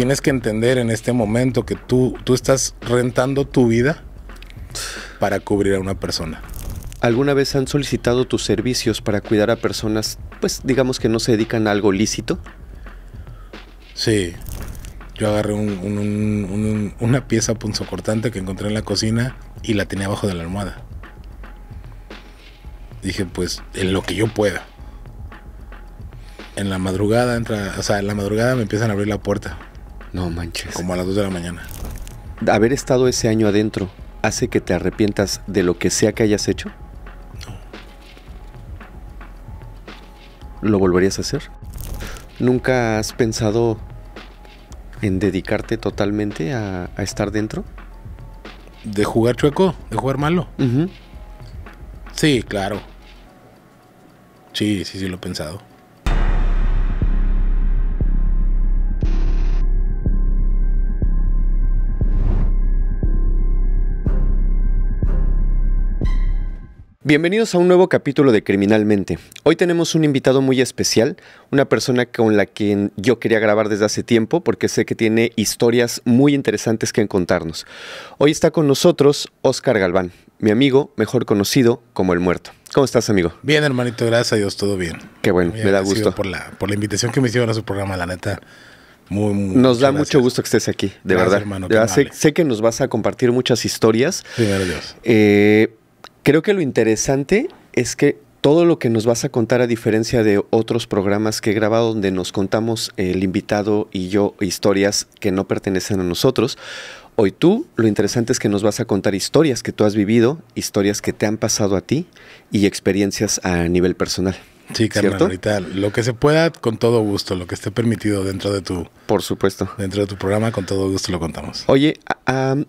tienes que entender en este momento que tú, tú estás rentando tu vida para cubrir a una persona. ¿Alguna vez han solicitado tus servicios para cuidar a personas, pues digamos que no se dedican a algo lícito? Sí. Yo agarré una pieza punzocortante que encontré en la cocina y la tenía abajo de la almohada. Dije, pues, en lo que yo pueda. En la madrugada entra, o sea, en la madrugada me empiezan a abrir la puerta no manches. Como a las 2 de la mañana. Haber estado ese año adentro hace que te arrepientas de lo que sea que hayas hecho. No. ¿Lo volverías a hacer? ¿Nunca has pensado en dedicarte totalmente a, estar dentro? ¿De jugar chueco? ¿De jugar malo? Sí, claro. Sí, sí, sí, lo he pensado. Bienvenidos a un nuevo capítulo de Criminalmente. Hoy tenemos un invitado muy especial, una persona con la que yo quería grabar desde hace tiempo porque sé que tiene historias muy interesantes que contarnos. Hoy está con nosotros Oscar Galván, mi amigo mejor conocido como El Muerto. ¿Cómo estás, amigo? Bien, hermanito, gracias a Dios, todo bien. Qué bueno, me da gusto. Por la, por la invitación que me hicieron a su programa, la neta. Muy, muy, nos da mucho gusto que estés aquí, de verdad. Hermano, sé, que nos vas a compartir muchas historias. Sí, Dios. Eh, creo que lo interesante es que todo lo que nos vas a contar, a diferencia de otros programas que he grabado donde nos contamos eh, el invitado y yo historias que no pertenecen a nosotros, hoy tú lo interesante es que nos vas a contar historias que tú has vivido, historias que te han pasado a ti y experiencias a nivel personal. Sí, carnal, ahorita lo que se pueda con todo gusto, lo que esté permitido dentro de tu... Por supuesto. Dentro de tu programa con todo gusto lo contamos. Oye,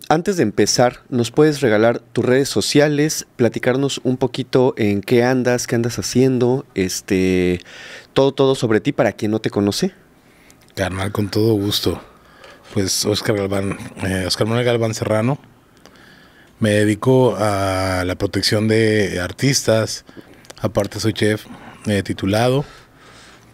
antes de empezar, ¿nos puedes regalar tus redes sociales, platicarnos un poquito en qué andas, qué andas haciendo, este, todo, todo sobre ti para quien no te conoce? Carnal, con todo gusto. Pues Oscar Galván, Oscar eh, Manuel Galván Serrano. Me dedico a la protección de artistas. Aparte soy chef, eh, titulado.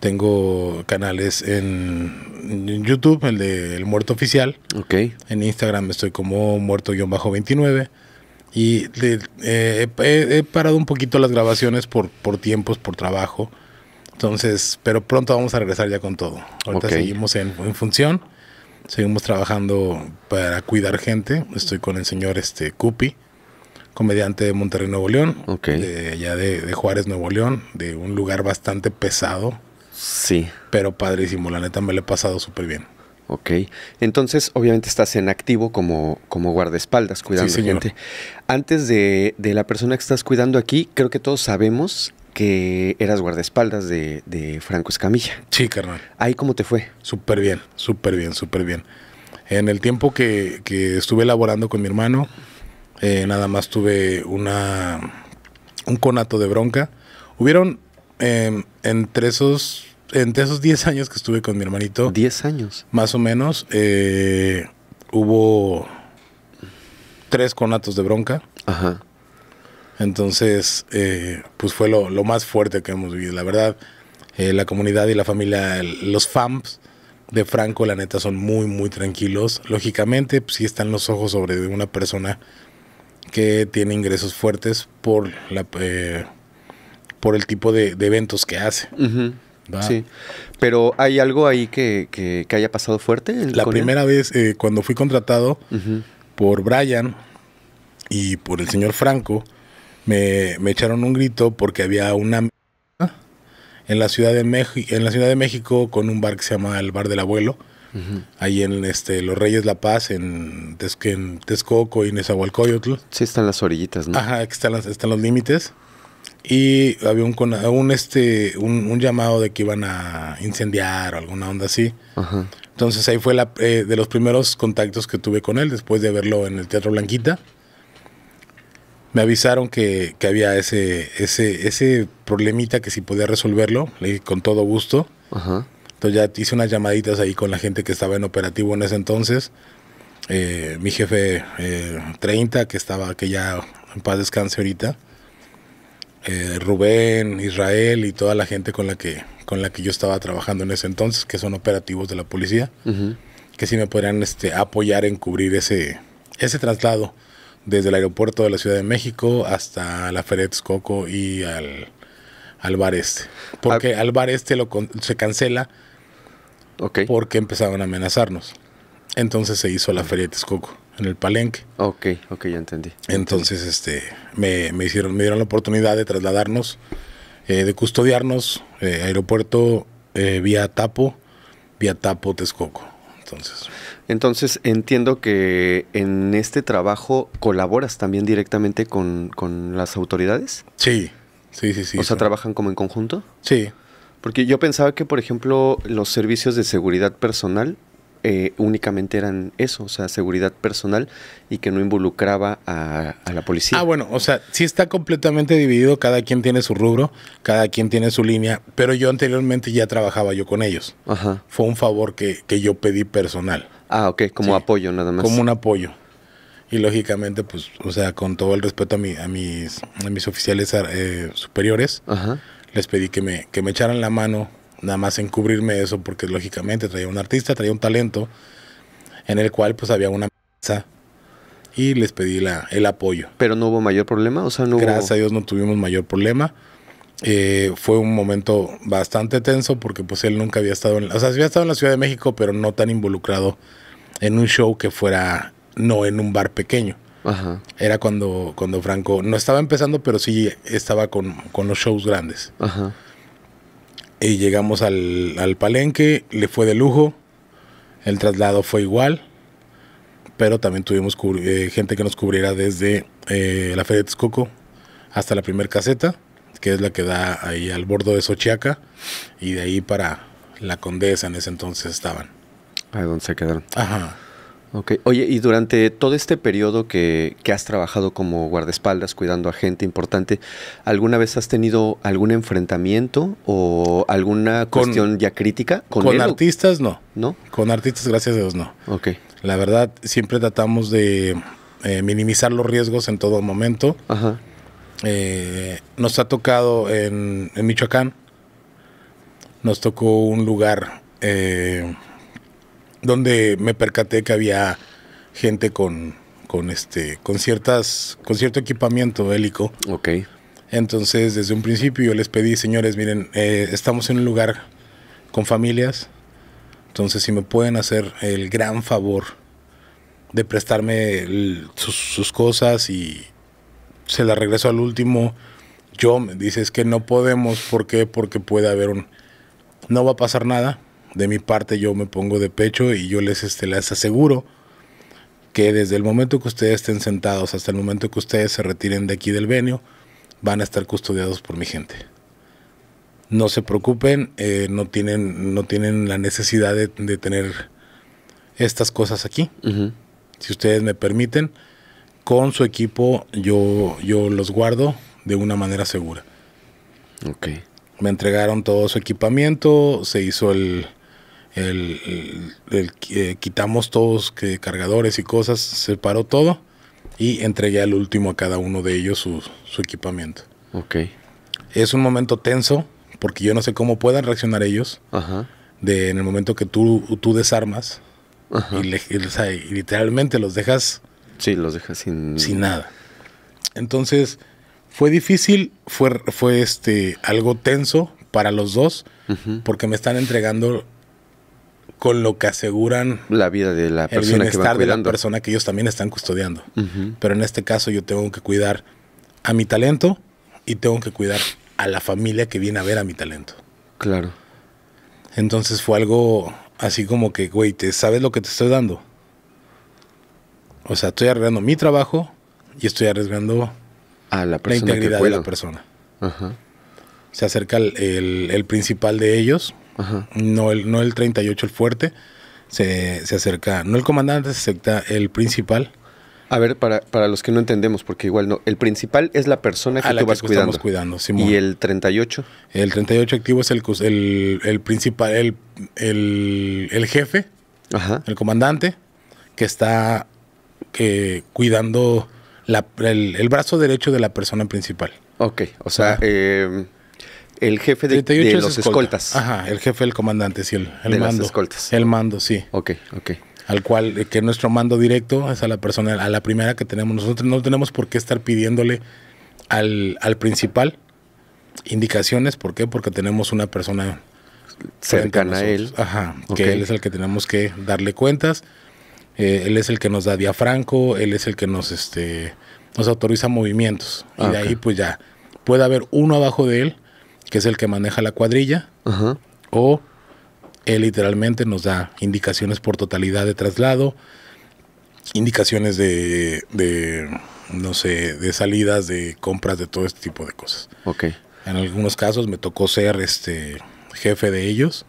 Tengo canales en, YouTube, el de El Muerto Oficial. ok En Instagram estoy como muerto-29. Y eh, he, parado un poquito las grabaciones por, por tiempos, por trabajo. Entonces, pero pronto vamos a regresar ya con todo. Ahorita seguimos en, en función seguimos trabajando para cuidar gente. Estoy con el señor este Cupi, comediante de Monterrey, Nuevo León. De allá de, Juárez, Nuevo León. De un lugar bastante pesado. Sí. Pero padrísimo. La neta me lo he pasado súper bien. Ok. Entonces, obviamente estás en activo como, como guardaespaldas, cuidando sí, gente. Antes de, la persona que estás cuidando aquí, creo que todos sabemos que eras guardaespaldas de, de, Franco Escamilla. Sí, carnal. ¿Ahí cómo te fue? Súper bien, súper bien, súper bien. En el tiempo que, que, estuve elaborando con mi hermano, eh, nada más tuve una un conato de bronca. Hubieron em, entre esos entre esos 10 años que estuve con mi hermanito. 10 años. Más o menos. Eh, hubo tres conatos de bronca. Ajá. Entonces, eh, pues fue lo, más fuerte que hemos vivido. La verdad, la comunidad y la familia, los fans de Franco, la neta, son muy, muy tranquilos. Lógicamente, pues sí están los ojos sobre una persona que tiene ingresos fuertes por la eh, por el tipo de, eventos que hace. Pero hay algo ahí que, haya pasado fuerte. La primera vez eh, cuando fui contratado por Brian y por el señor Franco, me, me echaron un grito porque había una en la Ciudad de en la Ciudad de México con un bar que se llama el Bar del Abuelo Ahí en este Los Reyes La Paz, en, en Texcoco y Nezahualcóyotl. Sí, están las orillitas, ¿no? Ajá, están, las, están los límites. Y había un, un este, un, llamado de que iban a incendiar o alguna onda así. Entonces ahí fue la, eh, de los primeros contactos que tuve con él después de verlo en el Teatro Blanquita. Me avisaron que, había ese, ese, ese problemita que si podía resolverlo, le dije con todo gusto. Ajá. Entonces ya hice unas llamaditas ahí con la gente que estaba en operativo en ese entonces. Eh, mi jefe 30, eh, que estaba, que ya en paz descanse ahorita. Eh, Rubén, Israel y toda la gente con la que con la que yo estaba trabajando en ese entonces, que son operativos de la policía, que sí me podrían este, apoyar en cubrir ese, ese traslado desde el aeropuerto de la Ciudad de México hasta la Feria coco y al, al bar este. Porque ah. al, bar este lo, se cancela porque empezaron a amenazarnos. Entonces se hizo la feria de Texcoco en el Palenque. Ok, ok, ya entendí. Entonces, este, me, hicieron, me dieron la oportunidad de trasladarnos, eh, de custodiarnos, eh, aeropuerto, eh, vía Tapo, vía Tapo, Texcoco. Entonces. Entonces entiendo que en este trabajo colaboras también directamente con, las autoridades. Sí, sí, sí, sí. O sea, trabajan como en conjunto. Sí, porque yo pensaba que, por ejemplo, los servicios de seguridad personal eh, únicamente eran eso, o sea, seguridad personal y que no involucraba a, la policía. Ah, bueno, o sea, sí está completamente dividido, cada quien tiene su rubro, cada quien tiene su línea, pero yo anteriormente ya trabajaba yo con ellos. Ajá. Fue un favor que, yo pedí personal. Ah, ok, como apoyo nada más. Como un apoyo. Y lógicamente, pues, o sea, con todo el respeto a, mi, a, mis, a mis oficiales eh, superiores, Ajá les pedí que me, que me echaran la mano, nada más cubrirme eso, porque lógicamente traía un artista, traía un talento, en el cual pues había una mesa y les pedí la, el apoyo. Pero no hubo mayor problema, o sea, no Gracias a Dios no tuvimos mayor problema. Eh, fue un momento bastante tenso porque pues él nunca había estado en, o sea, había estado en la Ciudad de México, pero no tan involucrado en un show que fuera no en un bar pequeño. Era cuando, cuando Franco no estaba empezando, pero sí estaba con, los shows grandes. Y llegamos al, palenque, le fue de lujo, el traslado fue igual, pero también tuvimos eh, gente que nos cubriera desde eh, la Feria de Texcoco hasta la primera caseta, que es la que da ahí al bordo de Sochiaca, y de ahí para la Condesa en ese entonces estaban. Ahí donde se quedaron. Ajá. Okay. Oye, y durante todo este periodo que, has trabajado como guardaespaldas cuidando a gente importante, ¿alguna vez has tenido algún enfrentamiento o alguna cuestión ya crítica? Con, con artistas no. ¿No? Con artistas, gracias a Dios, no. Okay. La verdad, siempre tratamos de eh, minimizar los riesgos en todo momento. Ajá. Eh, nos ha tocado en, Michoacán, nos tocó un lugar... Eh, donde me percaté que había gente con, con, este, con, ciertas, con cierto equipamiento bélico. Ok. Entonces, desde un principio yo les pedí, señores, miren, eh, estamos en un lugar con familias, entonces si me pueden hacer el gran favor de prestarme sus, cosas y se las regreso al último, yo me dices que no podemos, ¿por qué? Porque puede haber un... No va a pasar nada, de mi parte yo me pongo de pecho y yo les, este, les aseguro que desde el momento que ustedes estén sentados hasta el momento que ustedes se retiren de aquí del venio, van a estar custodiados por mi gente. No se preocupen, eh, no, tienen, no tienen la necesidad de, tener estas cosas aquí. Si ustedes me permiten, con su equipo yo, yo los guardo de una manera segura. Ok. Me entregaron todo su equipamiento, se hizo el, el, eh, quitamos todos que cargadores y cosas, separó todo y entregué al último a cada uno de ellos su, equipamiento. Ok. Es un momento tenso porque yo no sé cómo puedan reaccionar ellos. Ajá. De, en el momento que tú, tú desarmas Y, literalmente los dejas. Sí, los dejas sin... sin nada. Entonces, fue difícil, fue, fue este, algo tenso para los dos, porque me están entregando con lo que aseguran la vida de la persona el bienestar de la persona que ellos también están custodiando. Pero en este caso yo tengo que cuidar a mi talento y tengo que cuidar a la familia que viene a ver a mi talento. Claro. Entonces fue algo así como que, güey, sabes lo que te estoy dando? O sea, estoy arriesgando mi trabajo y estoy arriesgando a la, persona integridad de la persona. Se acerca el principal de ellos, Ajá. No, el, no el 38, el fuerte. Se, acerca, no el comandante, se acerca el principal. A ver, para, para los que no entendemos, porque igual no, el principal es la persona que a tú vas cuidando. ¿Y el 38? El 38 activo es el, el, principal, el, el, jefe, el comandante, que está que cuidando el, brazo derecho de la persona principal. Ok, o sea, em, el jefe de, los escoltas. el jefe, el comandante, sí, el, mando. El mando, sí. Ok, ok. Al cual, eh, que nuestro mando directo es a la persona, a la primera que tenemos. Nosotros no tenemos por qué estar pidiéndole al, principal indicaciones. ¿Por qué? Porque tenemos una persona cercana a él. Ajá, que él es el que tenemos que darle cuentas. Eh, él es el que nos da diafranco él es el que nos, este, nos autoriza movimientos. Y ah, de ahí, pues ya, puede haber uno abajo de él que es el que maneja la cuadrilla, o él literalmente nos da indicaciones por totalidad de traslado, indicaciones de, no sé, de salidas, de compras, de todo este tipo de cosas. Ok. En algunos casos me tocó ser este jefe de ellos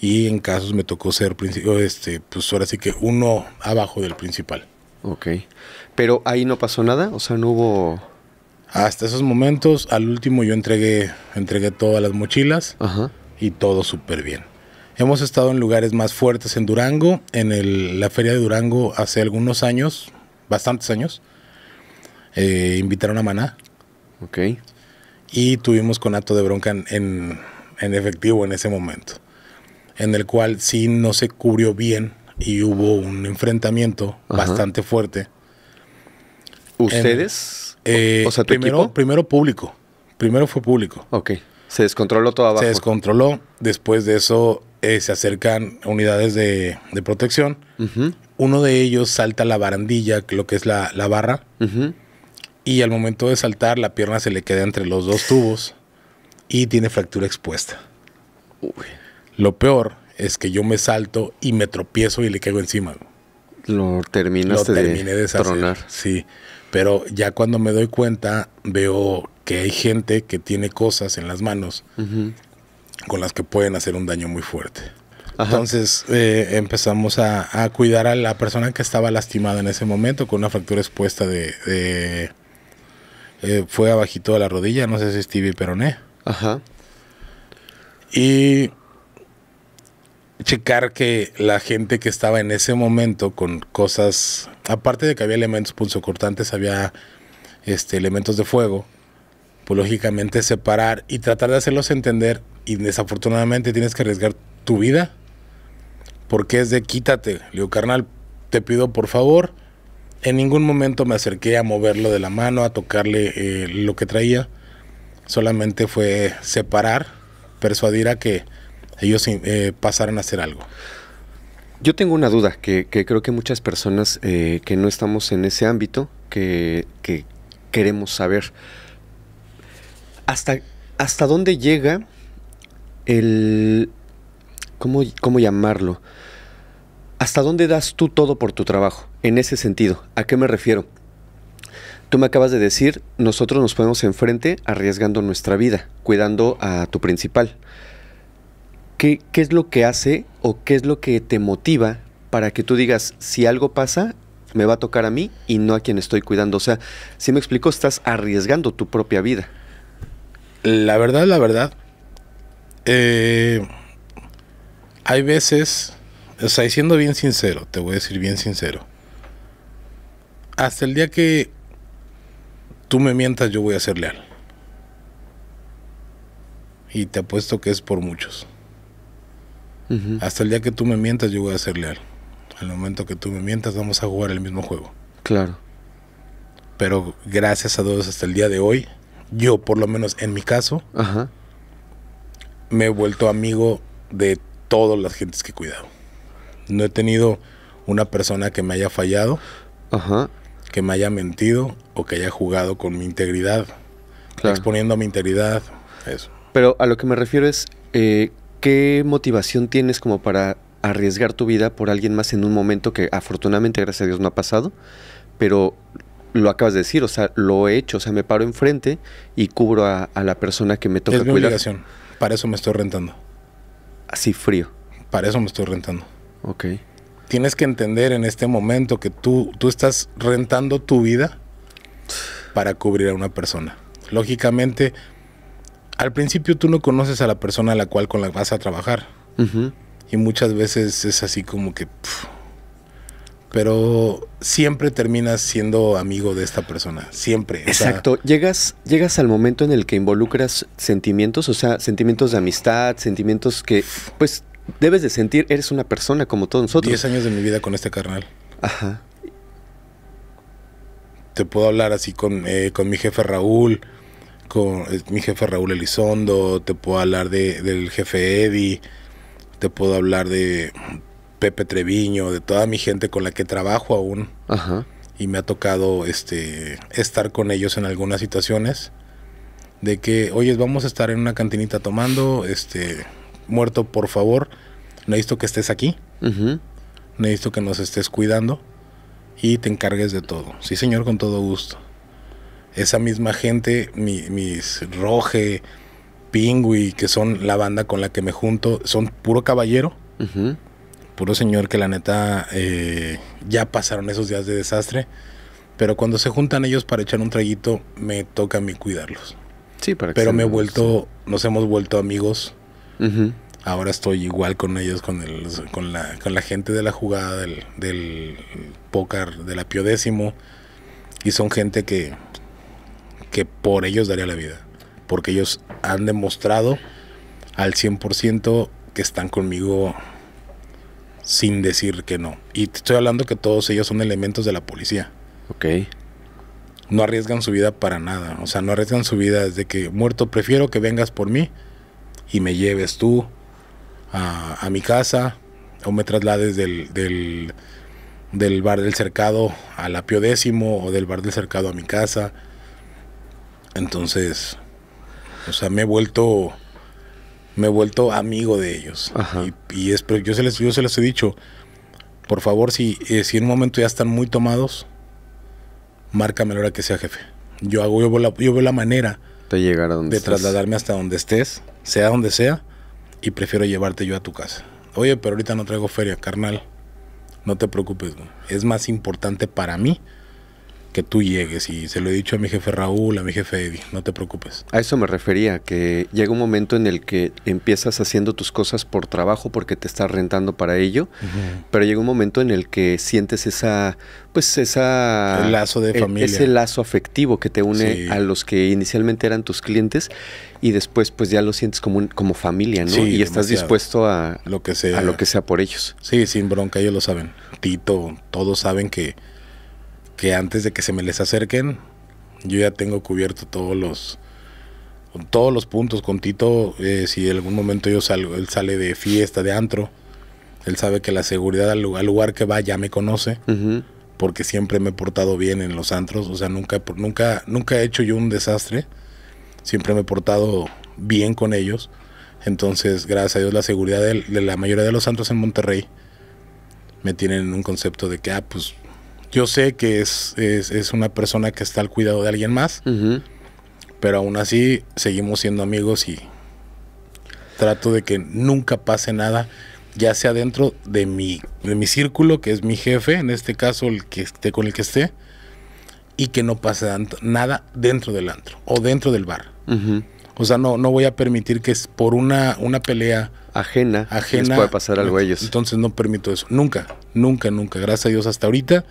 y en casos me tocó ser este, pues ahora sí que uno abajo del principal. Ok. Pero ahí no pasó nada, o sea, no hubo hasta esos momentos, al último yo entregué, entregué todas las mochilas y todo súper bien. Hemos estado en lugares más fuertes en Durango, en la feria de Durango hace algunos años, bastantes años. Eh, invitaron a Maná. Ok. Y tuvimos con acto de bronca en, en efectivo en ese momento, en el cual sí no se cubrió bien y hubo un enfrentamiento bastante fuerte. ¿Ustedes? Eh, sea, primero, público. Primero fue público. Ok. Se descontroló todo abajo. Se descontroló. Después de eso eh, se acercan unidades de, protección. Uno de ellos salta la barandilla, lo que es la, barra. Y al momento de saltar, la pierna se le queda entre los dos tubos y tiene fractura expuesta. Lo peor es que yo me salto y me tropiezo y le caigo encima. Lo terminaste de, de tronar. Sí. Pero ya cuando me doy cuenta, veo que hay gente que tiene cosas en las manos con las que pueden hacer un daño muy fuerte. Entonces eh, empezamos a, cuidar a la persona que estaba lastimada en ese momento con una fractura expuesta de... Eh, fue abajito de la rodilla, no sé si es tibia peroné. E. Ajá. Y checar que la gente que estaba en ese momento con cosas, aparte de que había elementos punzocortantes, había este, elementos de fuego, pues lógicamente separar y tratar de hacerlos entender y desafortunadamente tienes que arriesgar tu vida porque es de quítate, Leo carnal, te pido por favor, en ningún momento me acerqué a moverlo de la mano, a tocarle eh, lo que traía, solamente fue separar, persuadir a que ellos eh, pasaron a hacer algo. Yo tengo una duda que, creo que muchas personas eh, que no estamos en ese ámbito, que, queremos saber, ¿hasta, hasta dónde llega el... ¿Cómo, cómo llamarlo? ¿Hasta dónde das tú todo por tu trabajo? En ese sentido, ¿a qué me refiero? Tú me acabas de decir, nosotros nos ponemos enfrente arriesgando nuestra vida, cuidando a tu principal. ¿Qué, es lo que hace o qué es lo que te motiva para que tú digas, si algo pasa, me va a tocar a mí y no a quien estoy cuidando? O sea, si me explico, estás arriesgando tu propia vida. La verdad, la verdad. Eh, hay veces, o sea, y siendo bien sincero, te voy a decir bien sincero. Hasta el día que tú me mientas, yo voy a ser leal. Y te apuesto que es por muchos. Hasta el día que tú me mientas, yo voy a ser leal. Al momento que tú me mientas, vamos a jugar el mismo juego. Claro. Pero gracias a Dios, hasta el día de hoy, yo, por lo menos en mi caso, me he vuelto amigo de todas las gentes que he cuidado. No he tenido una persona que me haya fallado, que me haya mentido o que haya jugado con mi integridad, exponiendo a mi integridad. Eso. Pero a lo que me refiero es, eh, ¿Qué motivación tienes como para arriesgar tu vida por alguien más en un momento que afortunadamente, gracias a Dios, no ha pasado? Pero lo acabas de decir, o sea, lo he hecho, o sea, me paro enfrente y cubro a, la persona que me toca es mi Obligación. Para eso me estoy rentando. Así frío. Para eso me estoy rentando. Ok. Tienes que entender en este momento que tú, tú estás rentando tu vida para cubrir a una persona. Lógicamente, al principio tú no conoces a la persona a la cual con la vas a trabajar. Y muchas veces es así como que... pero siempre terminas siendo amigo de esta persona, siempre. Exacto, llegas, llegas al momento en el que involucras sentimientos, o sea, sentimientos de amistad, sentimientos que pues debes de sentir, eres una persona como todos nosotros. 10 años de mi vida con este carnal. Ajá. Te puedo hablar así con, eh, con mi jefe Raúl, con eh, mi jefe Raúl Elizondo, te puedo hablar de, del jefe Eddie, te puedo hablar de Pepe Treviño, de toda mi gente con la que trabajo aún. Y me ha tocado este, estar con ellos en algunas situaciones. De que, oye, vamos a estar en una cantinita tomando, este, muerto, por favor, necesito que estés aquí. Necesito que nos estés cuidando y te encargues de todo. Sí, señor, con todo gusto esa misma gente, mis Roje, Pingui, que son la banda con la que me junto, son puro caballero. Puro señor que la neta eh, ya pasaron esos días de desastre. Pero cuando se juntan ellos para echar un traguito, me toca a mí cuidarlos. Sí, para Pero me he vuelto, nos hemos vuelto amigos. Ahora estoy igual con ellos, con, el, con, la, gente de la jugada, del, del póker, del apiodécimo. Y son gente que que por ellos daría la vida. Porque ellos han demostrado al 100% que están conmigo sin decir que no. Y te estoy hablando que todos ellos son elementos de la policía. Ok. No arriesgan su vida para nada. O sea, no arriesgan su vida desde que muerto, prefiero que vengas por mí y me lleves tú a, mi casa o me traslades del, del, del bar del cercado al apio décimo o del bar del cercado a mi casa entonces, o sea, me he vuelto me he vuelto amigo de ellos. Y, y, es, yo, se les, yo se les he dicho, por favor, si, eh, si en un momento ya están muy tomados, márcame la hora que sea jefe. Yo hago, yo veo la, manera de, llegar a donde de trasladarme hasta donde estés, sea donde sea, y prefiero llevarte yo a tu casa. Oye, pero ahorita no traigo feria, carnal. No te preocupes, es más importante para mí que tú llegues. Y se lo he dicho a mi jefe Raúl, a mi jefe Eddie, no te preocupes. A eso me refería, que llega un momento en el que empiezas haciendo tus cosas por trabajo porque te estás rentando para ello, pero llega un momento en el que sientes esa, pues esa... lazo de e-, ese lazo afectivo que te une a los que inicialmente eran tus clientes y después pues ya lo sientes como, como familia, ¿no? y estás dispuesto a lo, que sea. a lo que sea por ellos. Sí, sin bronca, ellos lo saben. Tito, todos saben que que antes de que se me les acerquen, yo ya tengo cubierto todos los todos los puntos con Tito. Eh, si en algún momento yo salgo, él sale de fiesta, de antro, él sabe que la seguridad al lugar, lugar que va ya me conoce, porque siempre me he portado bien en los antros. O sea, nunca, nunca, nunca he hecho yo un desastre. Siempre me he portado bien con ellos. Entonces, gracias a Dios, la seguridad de, de la mayoría de los antros en Monterrey me tienen un concepto de que, ah, pues yo sé que es, es, una persona que está al cuidado de alguien más, pero aún así seguimos siendo amigos y trato de que nunca pase nada, ya sea dentro de mi, de mi círculo, que es mi jefe, en este caso el que esté con el que esté, y que no pase nada dentro del antro o dentro del bar. O sea, no, no voy a permitir que por una, una pelea ajena, ajena les pueda pasar algo a ellos. Entonces no permito eso. Nunca, nunca, nunca. Gracias a Dios hasta ahorita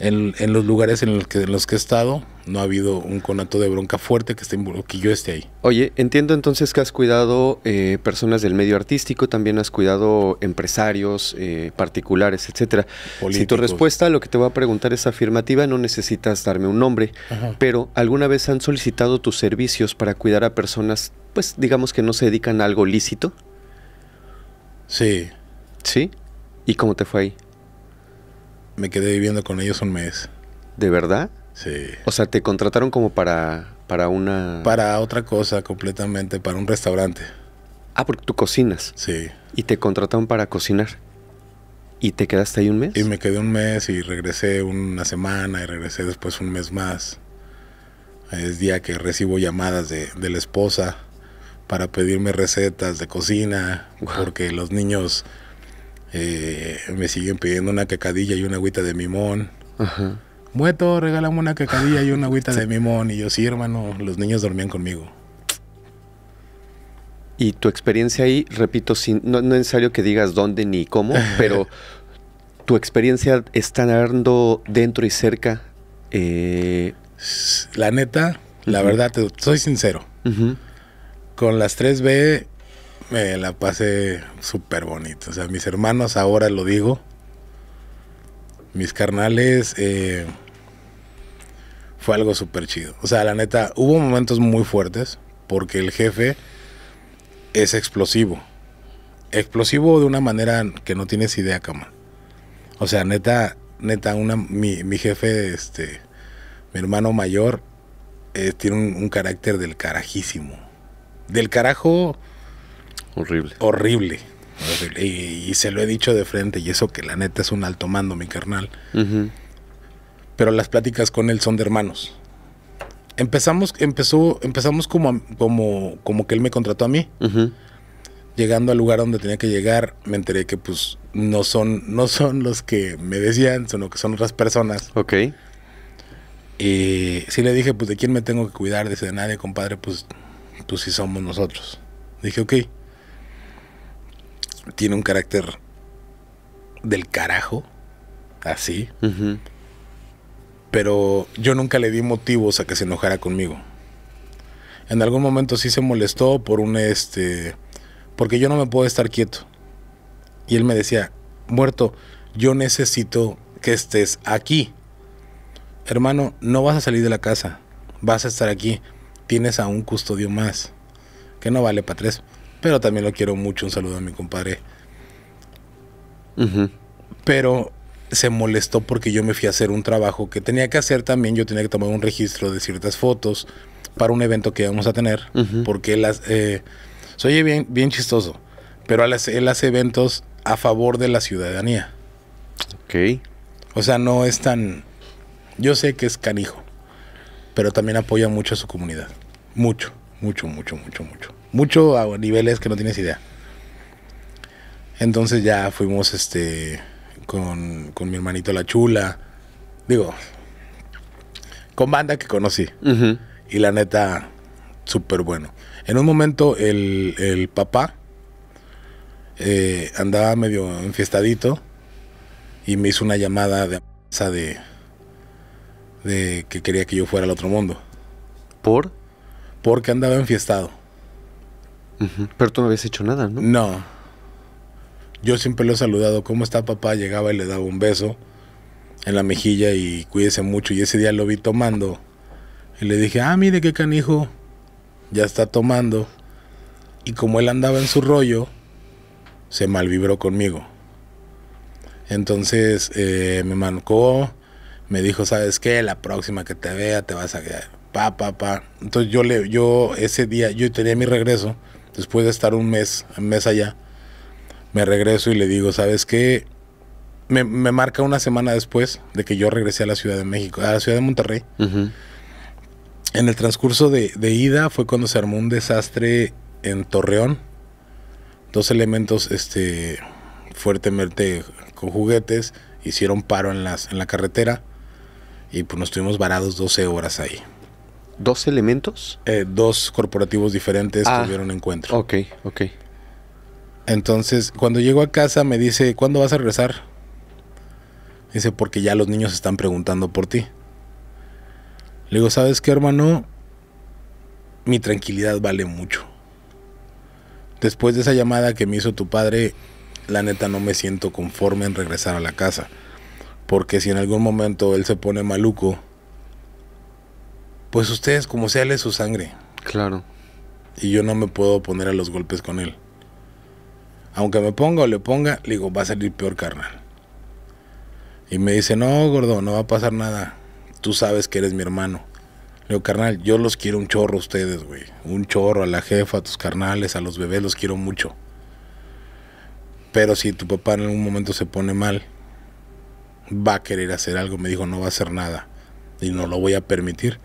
en, los lugares en los, que, he estado, no ha habido un conato de bronca fuerte que, esté, que yo esté ahí. Oye, entiendo entonces que has cuidado eh, personas del medio artístico, también has cuidado empresarios eh, particulares, etcétera. Si tu respuesta a lo que te voy a preguntar es afirmativa, no necesitas darme un nombre, pero ¿alguna vez han solicitado tus servicios para cuidar a personas, pues digamos que no se dedican a algo lícito? Sí. ¿Sí? ¿Y cómo te fue ahí? me quedé viviendo con ellos un mes. ¿De verdad? Sí. O sea, te contrataron como para, para una... Para otra cosa completamente, para un restaurante. Ah, porque tú cocinas. Sí. Y te contrataron para cocinar. ¿Y te quedaste ahí un mes? Y me quedé un mes y regresé una semana y regresé después un mes más. Es día que recibo llamadas de, de la esposa para pedirme recetas de cocina, porque los niños eh, me siguen pidiendo una cacadilla y una agüita de mimón. Ajá. Muerto, regálame una cacadilla y una agüita de mimón. Y yo, sí, hermano, los niños dormían conmigo. Y tu experiencia ahí, repito, sin, no, es necesario que digas dónde ni cómo, pero tu experiencia dando dentro y cerca. Eh, la neta, la verdad, soy sincero. Con las 3B me la pasé súper bonito. O sea, mis hermanos ahora lo digo. Mis carnales eh, fue algo súper chido. O sea, la neta, hubo momentos muy fuertes porque el jefe es explosivo. Explosivo de una manera que no tienes idea, cama. O sea, neta, neta, una, mi, mi jefe, este, mi hermano mayor, eh, tiene un carácter del carajísimo. Del carajo Horrible. Horrible. Y, se lo he dicho de frente, y eso que la neta es un alto mando, mi carnal. Pero las pláticas con él son de hermanos. Empezamos, empezó, empezamos como, como, como que él me contrató a mí. Llegando al lugar donde tenía que llegar, me enteré que pues no son, no son los que me decían, sino que son otras personas. Ok. Y sí le dije, pues de quién me tengo que cuidar, dice de nadie, compadre, pues, pues sí somos nosotros. Dije, ok tiene un carácter del carajo, así. Pero yo nunca le di motivos a que se enojara conmigo. En algún momento sí se molestó por un este porque yo no me puedo estar quieto. Y él me decía, "Muerto, yo necesito que estés aquí." Hermano, no vas a salir de la casa. Vas a estar aquí. Tienes a un custodio más. Que no vale para tres pero también lo quiero mucho. Un saludo a mi compadre. Pero se molestó porque yo me fui a hacer un trabajo que tenía que hacer también. Yo tenía que tomar un registro de ciertas fotos para un evento que íbamos a tener. Porque las, eh, soy bien, bien chistoso, pero él hace eventos a favor de la ciudadanía. Ok. O sea, no es tan. Yo sé que es canijo, pero también apoya mucho a su comunidad. Mucho, mucho, mucho, mucho, mucho mucho a niveles que no tienes idea. Entonces ya fuimos este con, mi hermanito La Chula, digo, con banda que conocí. Y la neta, súper bueno. En un momento el, papá eh, andaba medio enfiestadito y me hizo una llamada de de, de que quería que yo fuera al otro mundo. ¿Por? Porque andaba enfiestado. Pero tú no habías hecho nada, ¿no? No. Yo siempre lo he saludado. ¿Cómo está papá? Llegaba y le daba un beso en la mejilla y cuídese mucho. Y ese día lo vi tomando. Y le dije, ah, mire qué canijo. Ya está tomando. Y como él andaba en su rollo, se malvibró conmigo. Entonces eh, me mancó, me dijo, ¿sabes qué? La próxima que te vea te vas a quedar. Pa, pa, pa. Entonces yo, le, yo ese día, yo tenía mi regreso Después de estar un mes, mes allá, me regreso y le digo, ¿sabes qué? Me, marca una semana después de que yo regresé a la Ciudad de México, a la Ciudad de Monterrey. En el transcurso de, de, ida fue cuando se armó un desastre en Torreón. Dos elementos este, fuertemente con juguetes hicieron paro en, las, en la carretera y pues nos tuvimos varados 12 horas ahí dos elementos. Eh, dos corporativos diferentes ah, tuvieron encuentro. Ok, ok. Entonces, cuando llego a casa me dice, ¿cuándo vas a regresar? Dice, porque ya los niños están preguntando por ti. Le digo, ¿sabes qué, hermano? Mi tranquilidad vale mucho. Después de esa llamada que me hizo tu padre, la neta no me siento conforme en regresar a la casa. Porque si en algún momento él se pone maluco, pues ustedes, como sea, le su sangre. Claro. Y yo no me puedo poner a los golpes con él. Aunque me ponga o le ponga, le digo, va a salir peor, carnal. Y me dice, no, gordo, no va a pasar nada. Tú sabes que eres mi hermano. Le digo, carnal, yo los quiero un chorro a ustedes, güey. Un chorro a la jefa, a tus carnales, a los bebés, los quiero mucho. Pero si tu papá en algún momento se pone mal, va a querer hacer algo. Me dijo, no va a hacer nada. Y no lo voy a permitir.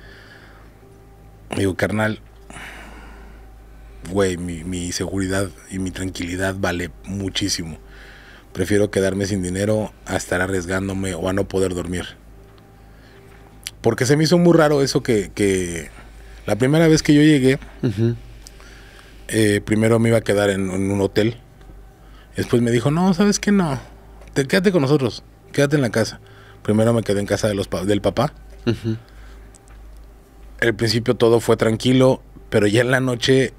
Digo, carnal, güey, mi, seguridad y mi tranquilidad vale muchísimo. Prefiero quedarme sin dinero a estar arriesgándome o a no poder dormir. Porque se me hizo muy raro eso que, la primera vez que yo llegué, eh, primero me iba a quedar en, un hotel. Después me dijo, no, sabes qué? no, quédate con nosotros, quédate en la casa. Primero me quedé en casa de los, del papá al principio todo fue tranquilo, pero ya en la noche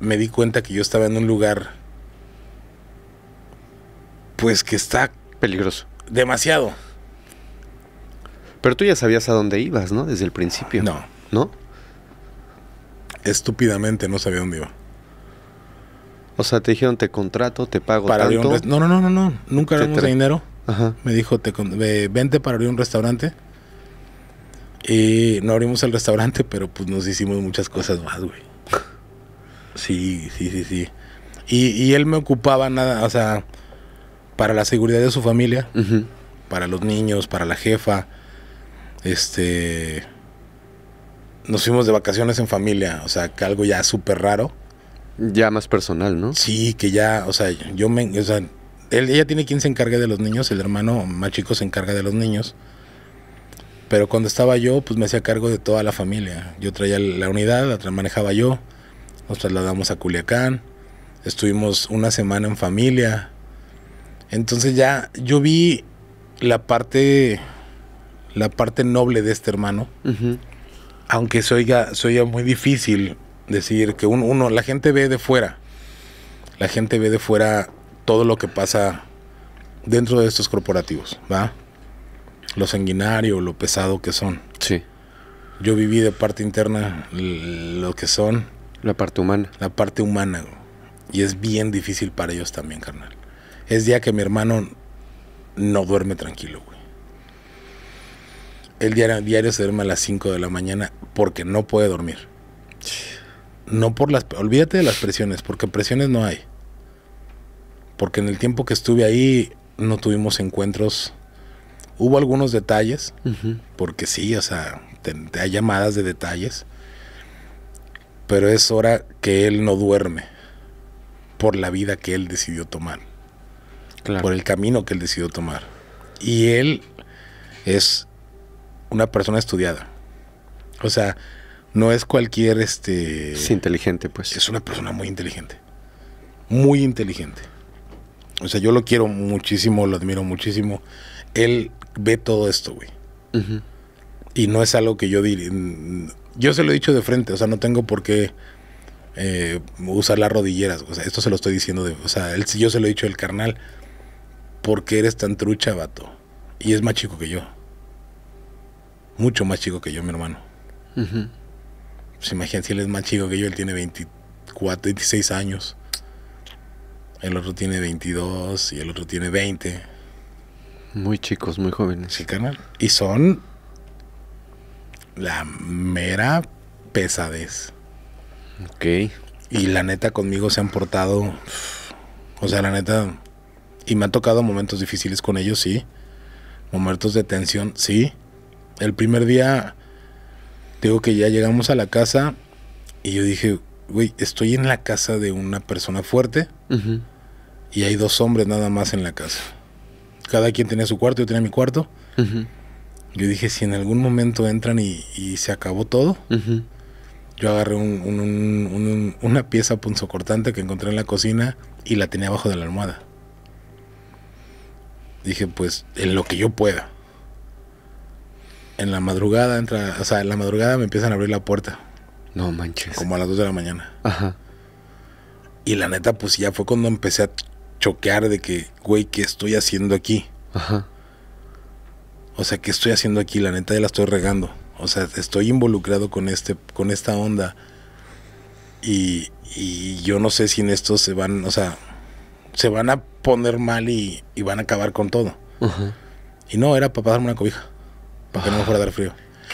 me di cuenta que yo estaba en un lugar, pues que está... Peligroso. Demasiado. Pero tú ya sabías a dónde ibas, ¿no? Desde el principio. No. ¿No? Estúpidamente no sabía dónde iba. O sea, te dijeron, te contrato, te pago para tanto. no, no, no, no, Nunca me de dinero. Me dijo, te, vente para abrir un restaurante. Y no abrimos el restaurante, pero pues nos hicimos muchas cosas más, güey. Sí, sí, sí, sí. Y, y, él me ocupaba nada, o sea, para la seguridad de su familia, para los niños, para la jefa. Este. Nos fuimos de vacaciones en familia, o sea, que algo ya súper raro. Ya más personal, ¿no? Sí, que ya, o sea, yo me. O sea, él, ella tiene quien se encargue de los niños, el hermano más chico se encarga de los niños. Pero cuando estaba yo, pues me hacía cargo de toda la familia. Yo traía la unidad, la manejaba yo. Nos trasladamos a Culiacán. Estuvimos una semana en familia. Entonces ya yo vi la parte la parte noble de este hermano. Aunque soy oiga, muy difícil decir que uno, la gente ve de fuera. La gente ve de fuera todo lo que pasa dentro de estos corporativos, ¿va? lo sanguinario, lo pesado que son. Sí. Yo viví de parte interna lo que son. La parte humana. La parte humana. Y es bien difícil para ellos también, carnal. Es día que mi hermano no duerme tranquilo, güey. El diario, diario se duerme a las 5 de la mañana porque no puede dormir. No por las... Olvídate de las presiones, porque presiones no hay. Porque en el tiempo que estuve ahí no tuvimos encuentros Hubo algunos detalles, porque sí, o sea, hay llamadas de detalles, pero es hora que él no duerme por la vida que él decidió tomar, por el camino que él decidió tomar. Y él es una persona estudiada. O sea, no es cualquier este es inteligente, pues. Es una persona muy inteligente. Muy inteligente. O sea, yo lo quiero muchísimo, lo admiro muchísimo. Él ve todo esto, güey. Y no es algo que yo diría. Yo se lo he dicho de frente, o sea, no tengo por qué eh, usar las rodilleras. O sea, esto se lo estoy diciendo de. O sea, yo se lo he dicho del carnal. porque eres tan trucha, vato? Y es más chico que yo. Mucho más chico que yo, mi hermano. se pues -huh. si él es más chico que yo, él tiene 24, 26 años. El otro tiene 22 y el otro tiene 20. Muy chicos, muy jóvenes. Sí, canal. Y son la mera pesadez. Ok. Y la neta conmigo se han portado. O sea, la neta. Y me han tocado momentos difíciles con ellos, sí. Momentos de tensión, sí. El primer día, digo que ya llegamos a la casa y yo dije, güey, estoy en la casa de una persona fuerte y hay dos hombres nada más en la casa cada quien tenía su cuarto, yo tenía mi cuarto. Yo dije, si en algún momento entran y, se acabó todo, yo agarré una pieza punzocortante que encontré en la cocina y la tenía abajo de la almohada. Dije, pues en lo que yo pueda. En la madrugada entra, o sea, en la madrugada me empiezan a abrir la puerta. No manches. Como a las 2 de la mañana. Ajá. Y la neta, pues ya fue cuando empecé a choquear de que, güey, ¿qué estoy haciendo aquí? Ajá. O sea, ¿qué estoy haciendo aquí? La neta ya la estoy regando. O sea, estoy involucrado con, este, con esta onda. Y, yo no sé si en esto se van, o sea, se van a poner mal y, van a acabar con todo. Ajá. Y no, era para pasarme una cobija, para que no me fuera a dar frío.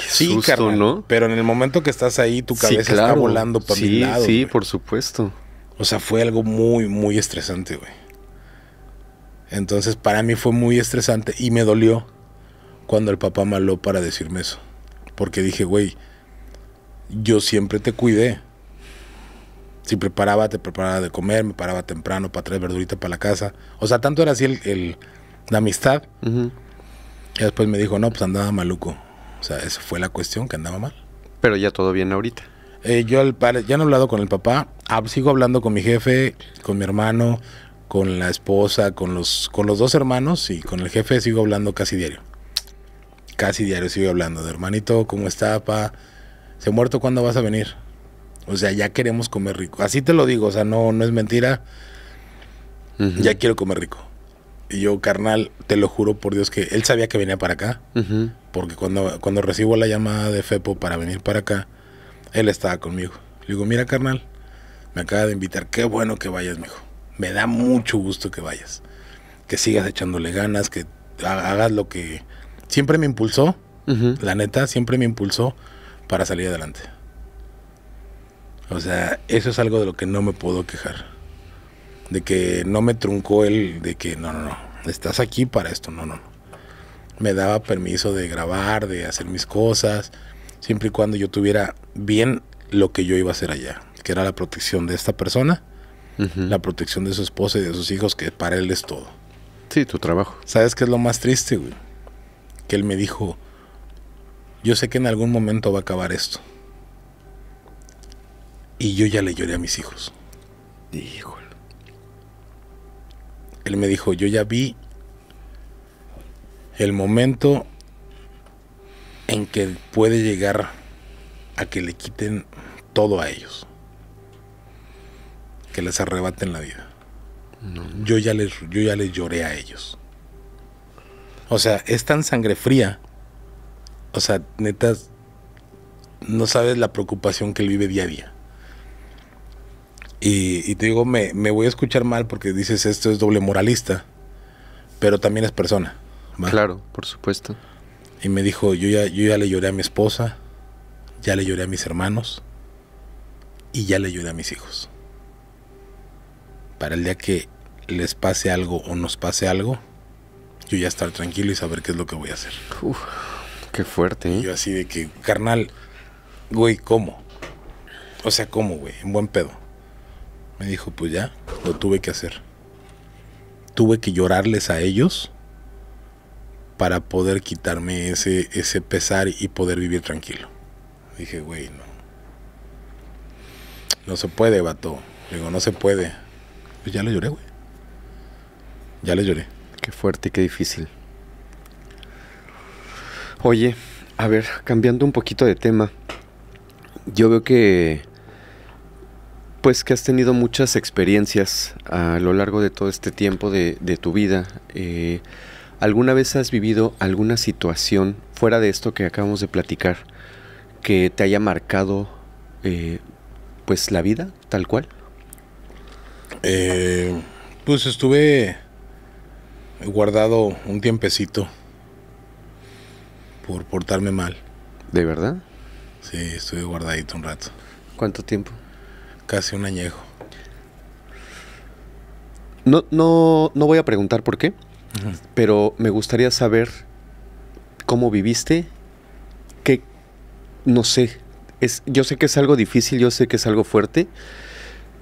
sí, claro Pero en el momento que estás ahí, tu cabeza está volando para mi lado. Sí, por supuesto. O sea, fue algo muy, muy estresante, güey. Entonces para mí fue muy estresante y me dolió cuando el papá me habló para decirme eso. Porque dije, güey, yo siempre te cuidé. Si preparaba, te preparaba de comer, me paraba temprano para traer verdurita para la casa. O sea, tanto era así el, la amistad. Y después me dijo, no, pues andaba maluco. O sea, esa fue la cuestión, que andaba mal. Pero ya todo bien ahorita. Eh, yo al, ya no he hablado con el papá, ah, sigo hablando con mi jefe, con mi hermano, con la esposa, con los, con los dos hermanos y con el jefe sigo hablando casi diario. Casi diario sigo hablando de hermanito, ¿cómo está, pa? ¿Se ha muerto cuándo vas a venir? O sea, ya queremos comer rico. Así te lo digo, o sea, no, no es mentira. Ya quiero comer rico. Y yo, carnal, te lo juro por Dios que él sabía que venía para acá. Porque cuando, cuando recibo la llamada de Fepo para venir para acá, él estaba conmigo. Le digo, mira, carnal, me acaba de invitar. Qué bueno que vayas, mijo me da mucho gusto que vayas, que sigas echándole ganas, que hagas lo que siempre me impulsó, la neta, siempre me impulsó para salir adelante. O sea, eso es algo de lo que no me puedo quejar. De que no me truncó el de que no, no, no, estás aquí para esto, no, no. no. Me daba permiso de grabar, de hacer mis cosas, siempre y cuando yo tuviera bien lo que yo iba a hacer allá, que era la protección de esta persona la protección de su esposa y de sus hijos, que para él es todo. Sí, tu trabajo. ¿Sabes qué es lo más triste, güey? Que él me dijo, yo sé que en algún momento va a acabar esto. Y yo ya le lloré a mis hijos. Híjole. Él me dijo, yo ya vi el momento en que puede llegar a que le quiten todo a ellos que les arrebaten la vida. Yo, ya les, yo ya les lloré a ellos. O sea, es tan sangre fría. O sea, neta no sabes la preocupación que él vive día a día. Y, te digo, me, voy a escuchar mal porque dices esto es doble moralista, pero también es persona. Claro, por supuesto. Y me dijo, yo ya, yo ya le lloré a mi esposa, ya le lloré a mis hermanos y ya le lloré a mis hijos para el día que les pase algo o nos pase algo, yo ya estar tranquilo y saber qué es lo que voy a hacer. Uf, qué fuerte. ¿eh? Yo así de que, carnal, güey, ¿cómo? O sea, ¿cómo, güey? En buen pedo. Me dijo, pues ya, lo tuve que hacer. Tuve que llorarles a ellos para poder quitarme ese, ese pesar y poder vivir tranquilo. Dije, güey, no. No se puede, vato. Digo, no se puede. Pues ya le lloré, güey. Ya le lloré. Qué fuerte qué difícil. Oye, a ver, cambiando un poquito de tema. Yo veo que. Pues que has tenido muchas experiencias a lo largo de todo este tiempo de, tu vida. Eh, ¿Alguna vez has vivido alguna situación fuera de esto que acabamos de platicar que te haya marcado eh, pues la vida tal cual? Eh, pues estuve guardado un tiempecito por portarme mal. ¿De verdad? Sí, estuve guardadito un rato. ¿Cuánto tiempo? Casi un añejo. No, no, no voy a preguntar por qué, pero me gustaría saber cómo viviste, qué, no sé, es, yo sé que es algo difícil, yo sé que es algo fuerte,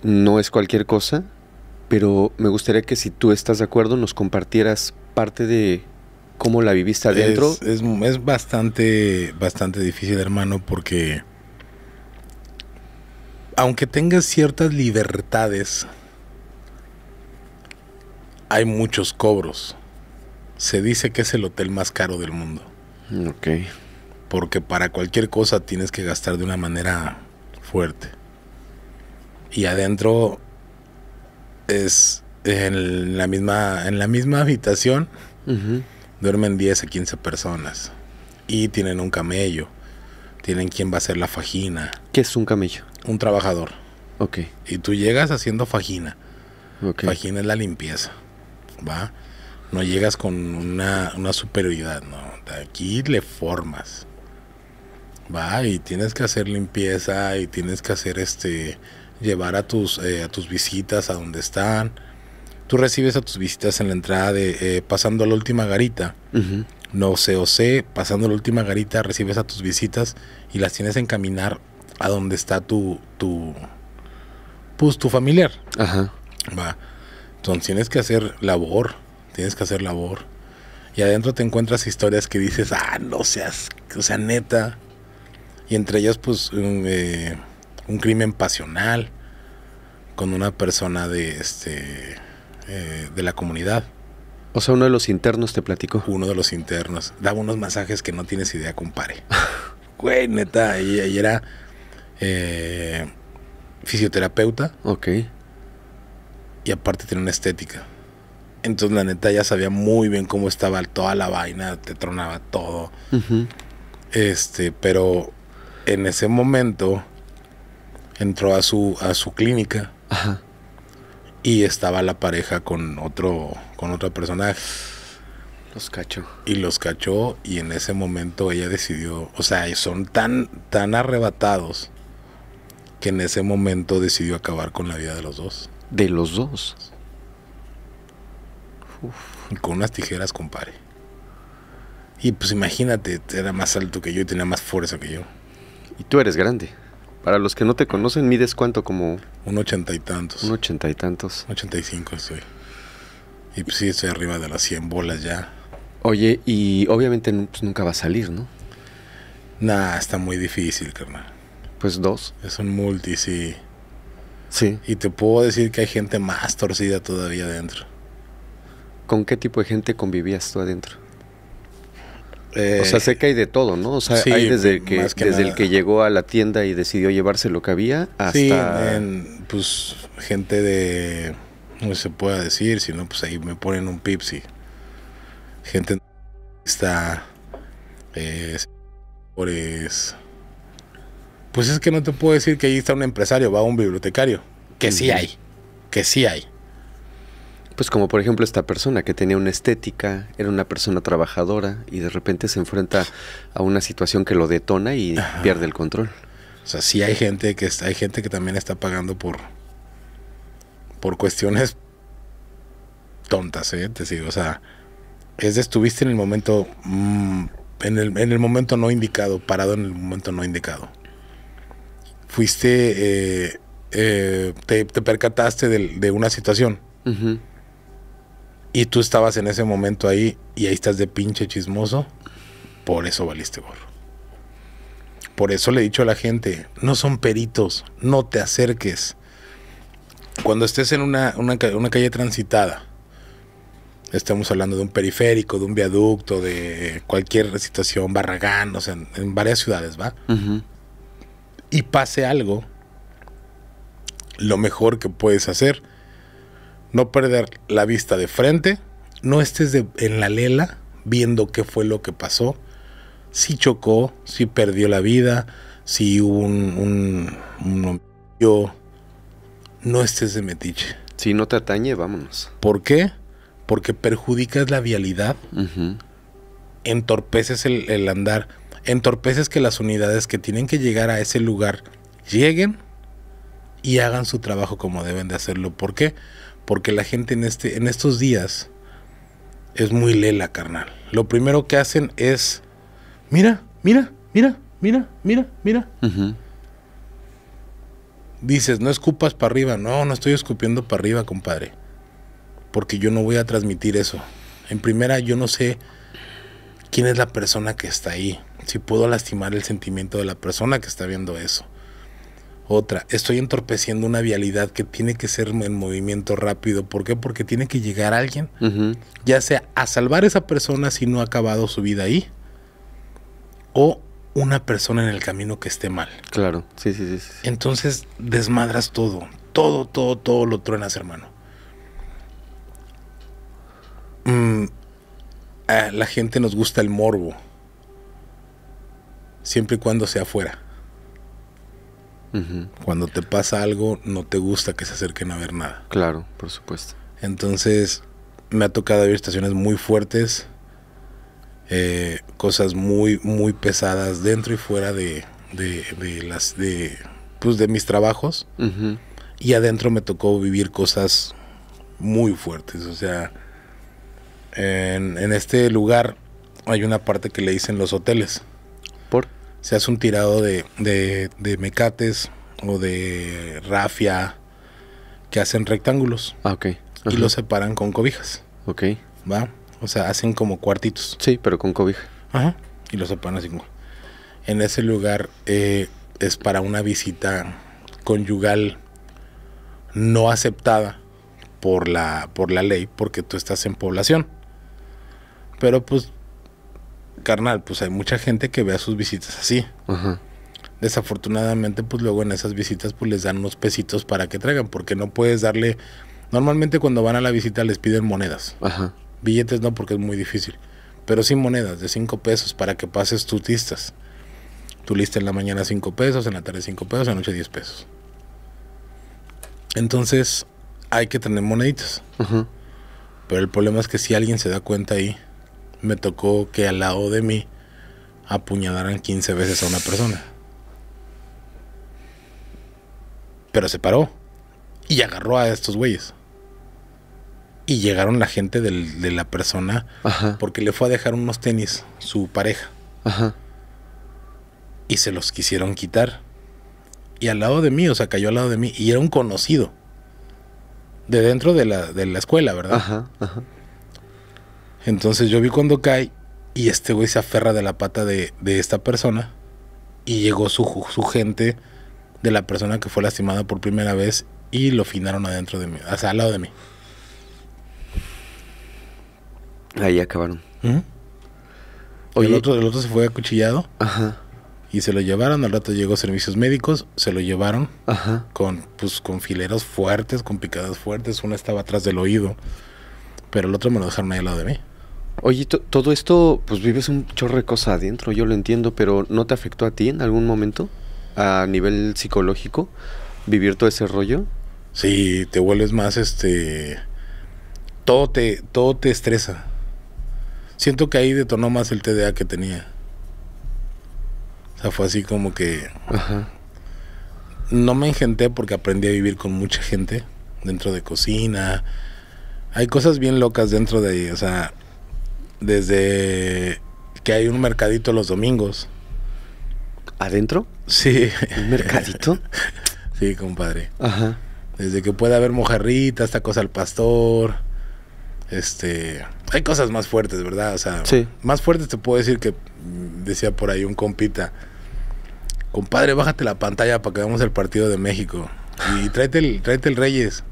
no es cualquier cosa, pero me gustaría que si tú estás de acuerdo nos compartieras parte de cómo la viviste adentro. Es, bastante, bastante difícil, hermano, porque aunque tengas ciertas libertades, hay muchos cobros. Se dice que es el hotel más caro del mundo. Ok. Porque para cualquier cosa tienes que gastar de una manera fuerte y adentro es en la misma, en la misma habitación duermen 10 a 15 personas y tienen un camello. Tienen quien va a hacer la fajina. ¿Qué es un camello? Un trabajador. Ok. Y tú llegas haciendo fajina. Okay. Fajina es la limpieza. ¿Va? No llegas con una, una superioridad, no. Aquí le formas. Va, y tienes que hacer limpieza y tienes que hacer este llevar a tus, eh, a tus visitas a donde están. Tú recibes a tus visitas en la entrada de eh, pasando a la última garita. No sé o sé, pasando la última garita recibes a tus visitas y las tienes a encaminar a donde está tu, tu, pues tu familiar. Ajá. Va. Entonces tienes que hacer labor, tienes que hacer labor. Y adentro te encuentras historias que dices, ah, no seas, o sea, neta. Y entre ellas, pues, eh, un crimen pasional con una persona de, este, eh, de la comunidad. O sea, uno de los internos te platicó. Uno de los internos. Daba unos masajes que no tienes idea, compare Güey, neta. Y, era eh, fisioterapeuta. Ok. Y aparte tiene una estética. Entonces, la neta, ya sabía muy bien cómo estaba toda la vaina. Te tronaba todo. Este, pero en ese momento entró a su, a su clínica. Y estaba la pareja con otro, con otra personaje. Los cachó. Y los cachó y en ese momento ella decidió, o sea, son tan, tan arrebatados que en ese momento decidió acabar con la vida de los dos. De los dos. con unas tijeras, compadre. Y pues imagínate, era más alto que yo y tenía más fuerza que yo. Y tú eres grande para los que no te conocen, mides cuánto como... Un ochenta y tantos. Un ochenta y tantos. Un ochenta y cinco estoy. Y pues sí, estoy arriba de las 100 bolas ya. Oye, y obviamente pues nunca va a salir, ¿no? Nah, está muy difícil, carnal. Pues dos. Es un multi, sí. Sí. Y te puedo decir que hay gente más torcida todavía adentro. ¿Con qué tipo de gente convivías tú adentro? o sea, eh, sé que hay de todo, ¿no? O sea, hay desde, que, desde el que llegó a la tienda y decidió llevarse lo que había hasta... pues gente de... No se pueda decir, sino pues ahí me ponen un pipsi. Gente está... Eh, pues es que no te puedo decir que ahí está un empresario, va a un bibliotecario. Que sí hay, que sí hay. Pues como por ejemplo esta persona que tenía una estética, era una persona trabajadora y de repente se enfrenta a una situación que lo detona y pierde el control. O sea, sí hay gente que hay gente que también está pagando por por cuestiones tontas, ¿eh? o sea, es estuviste en el momento mm, en, el, momento no indicado, parado en el momento no indicado. Fuiste eh, eh, te, percataste de, una situación. Y tú estabas en ese momento ahí y ahí estás de pinche chismoso. Por eso valiste gorro. Por eso le he dicho a la gente, no son peritos, no te acerques. Cuando estés en una, calle transitada, estamos hablando de un periférico, de un viaducto, de cualquier situación, barragán, o sea, en, varias ciudades, ¿va? Y pase algo, lo mejor que puedes hacer no perder la vista de frente, no estés en la lela viendo qué fue lo que pasó, si chocó, si perdió la vida, si hubo un, yo, no estés de metiche. Si no te atañe, vámonos. ¿Por qué? Porque perjudicas la vialidad, entorpeces el, andar, entorpeces que las unidades que tienen que llegar a ese lugar lleguen y hagan su trabajo como deben de hacerlo. ¿Por qué? Porque porque la gente en, este, en estos días es muy lela, carnal. Lo primero que hacen es, mira, mira, mira, mira, mira, mira. Dices, no escupas para arriba. No, no estoy escupiendo para arriba, compadre. Porque yo no voy a transmitir eso. En primera, yo no sé quién es la persona que está ahí. Si puedo lastimar el sentimiento de la persona que está viendo eso. Otra, estoy entorpeciendo una vialidad que tiene que ser en movimiento rápido. ¿Por qué? Porque tiene que llegar alguien, ya sea a salvar a esa persona si no ha acabado su vida ahí, o una persona en el camino que esté mal. Claro, sí, sí, sí. Entonces desmadras todo, todo, todo, todo lo truenas, hermano. Mm, la gente nos gusta el morbo, siempre y cuando sea afuera. Cuando te pasa algo, no te gusta que se acerquen a ver nada. Claro, por supuesto. Entonces, me ha tocado ver estaciones muy fuertes, eh, cosas muy, muy pesadas dentro y fuera de, las, de, pues, de mis trabajos. Y adentro me tocó vivir cosas muy fuertes. O sea, en, en este lugar hay una parte que le dicen los hoteles se hace un tirado de, de, de mecates o de rafia que hacen rectángulos. Ah, ok. Y los separan con cobijas. Ok. ¿Va? O sea, hacen como cuartitos. Sí, pero con cobija. Ajá. Y los separan así En ese lugar eh, es para una visita conyugal no aceptada por la, por la ley porque tú estás en población. Pero pues carnal, pues hay mucha gente que ve a sus visitas así. Desafortunadamente, pues luego en esas visitas, pues les dan unos pesitos para que traigan, porque no puedes darle. Normalmente cuando van a la visita les piden monedas. Billetes no, porque es muy difícil. Pero sí monedas de 5 pesos para que pases tus listas. Tu lista en la mañana 5 pesos, en la tarde 5 pesos, en la noche 10 pesos. Entonces, hay que tener moneditas. Pero el problema es que si alguien se da cuenta ahí, me tocó que al lado de mí apuñalaran 15 veces a una persona. Pero se paró y agarró a estos güeyes. Y llegaron la gente de la persona porque le fue a dejar unos tenis, su pareja. Ajá. Y se los quisieron quitar. Y al lado de mí, o sea, cayó al lado de mí. Y era un conocido. De dentro de la, de la escuela, ¿verdad? Ajá, ajá. Entonces yo vi cuando cae y este güey se aferra de la pata de, esta persona y llegó su, gente de la persona que fue lastimada por primera vez y lo finaron adentro de mí, o sea, al lado de mí. Ahí acabaron. ¿Mm? El, otro, el otro se fue acuchillado. Y se lo llevaron, al rato llegó servicios médicos, se lo llevaron con pues con fileros fuertes, con picadas fuertes, una estaba atrás del oído, pero el otro me lo dejaron ahí al lado de mí. Oye, todo esto, pues vives un chorre cosa adentro, yo lo entiendo, pero ¿no te afectó a ti en algún momento a nivel psicológico vivir todo ese rollo? Sí, te vuelves más este todo te todo te estresa. Siento que ahí detonó más el TDA que tenía. O sea, fue así como que No me engenté porque aprendí a vivir con mucha gente dentro de cocina. Hay cosas bien locas dentro de, o sea, desde que hay un mercadito los domingos. ¿Adentro? Sí. ¿Un mercadito? sí, compadre. Ajá. Desde que puede haber mojarritas, cosa al pastor. Este. Hay cosas más fuertes, ¿verdad? sí. más fuertes te puedo decir que mm, decía por ahí un compita. Compadre, bájate la pantalla para que veamos el partido de México. Y tráete el, tráete el Reyes.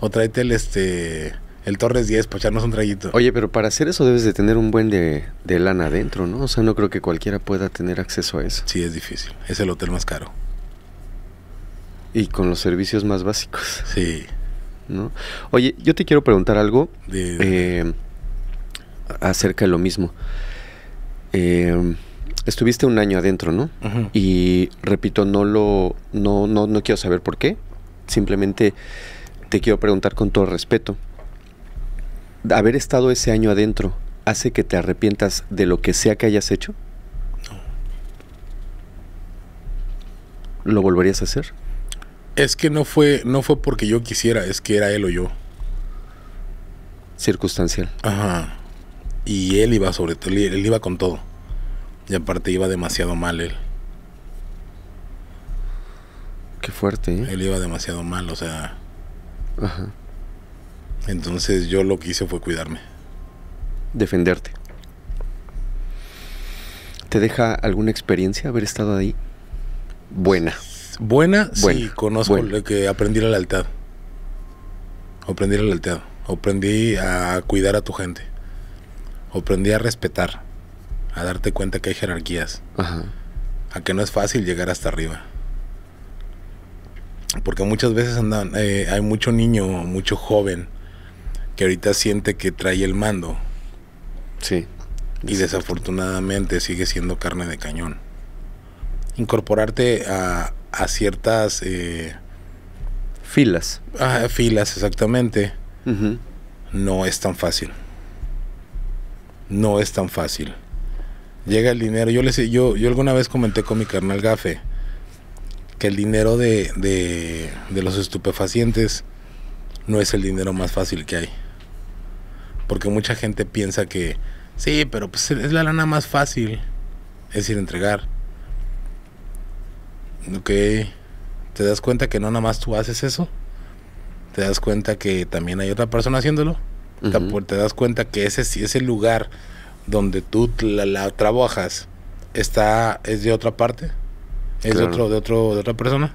O tráete el este el Torres 10 pues echarnos un traguito. Oye, pero para hacer eso debes de tener un buen de, lana adentro, ¿no? O sea, no creo que cualquiera pueda tener acceso a eso. Sí, es difícil. Es el hotel más caro. Y con los servicios más básicos. Sí. Oye, yo te quiero preguntar algo de, eh, acerca de lo mismo. Eh, estuviste un año adentro, ¿no? Y repito, no lo, no, no, no quiero saber por qué. Simplemente te quiero preguntar con todo respeto haber estado ese año adentro hace que te arrepientas de lo que sea que hayas hecho? No. ¿Lo volverías a hacer? Es que no fue, no fue porque yo quisiera, es que era él o yo. Circunstancial. Ajá. Y él iba sobre todo, él iba con todo. Y aparte iba demasiado mal él. Qué fuerte, ¿eh? Él iba demasiado mal, o sea. Ajá. Entonces yo lo que hice fue cuidarme. Defenderte. ¿Te deja alguna experiencia haber estado ahí? Buena. Buena, sí, conozco lo que aprendí la lealtad. Aprendí la lealtad. Aprendí a cuidar a tu gente. Aprendí a respetar. A darte cuenta que hay jerarquías. Ajá. A que no es fácil llegar hasta arriba. Porque muchas veces andan, eh, hay mucho niño, mucho joven que ahorita siente que trae el mando. Sí. Y desafortunadamente sigue siendo carne de cañón. Incorporarte a, ciertas... Eh, filas. Ah, filas, exactamente. No es tan fácil. No es tan fácil. Llega el dinero. Yo, le, yo, yo alguna vez comenté con mi carnal Gafe que el dinero de los estupefacientes no es el dinero más fácil que hay. Porque mucha gente piensa que, sí, pero pues es la lana más fácil. Es ir a entregar. Ok. ¿Te das cuenta que no nada más tú haces eso? ¿Te das cuenta que también hay otra persona haciéndolo? ¿Te, das cuenta que ese, ese lugar donde tú la, trabajas está, es de otra parte? ¿Es de, otro, de, otro, de otra persona?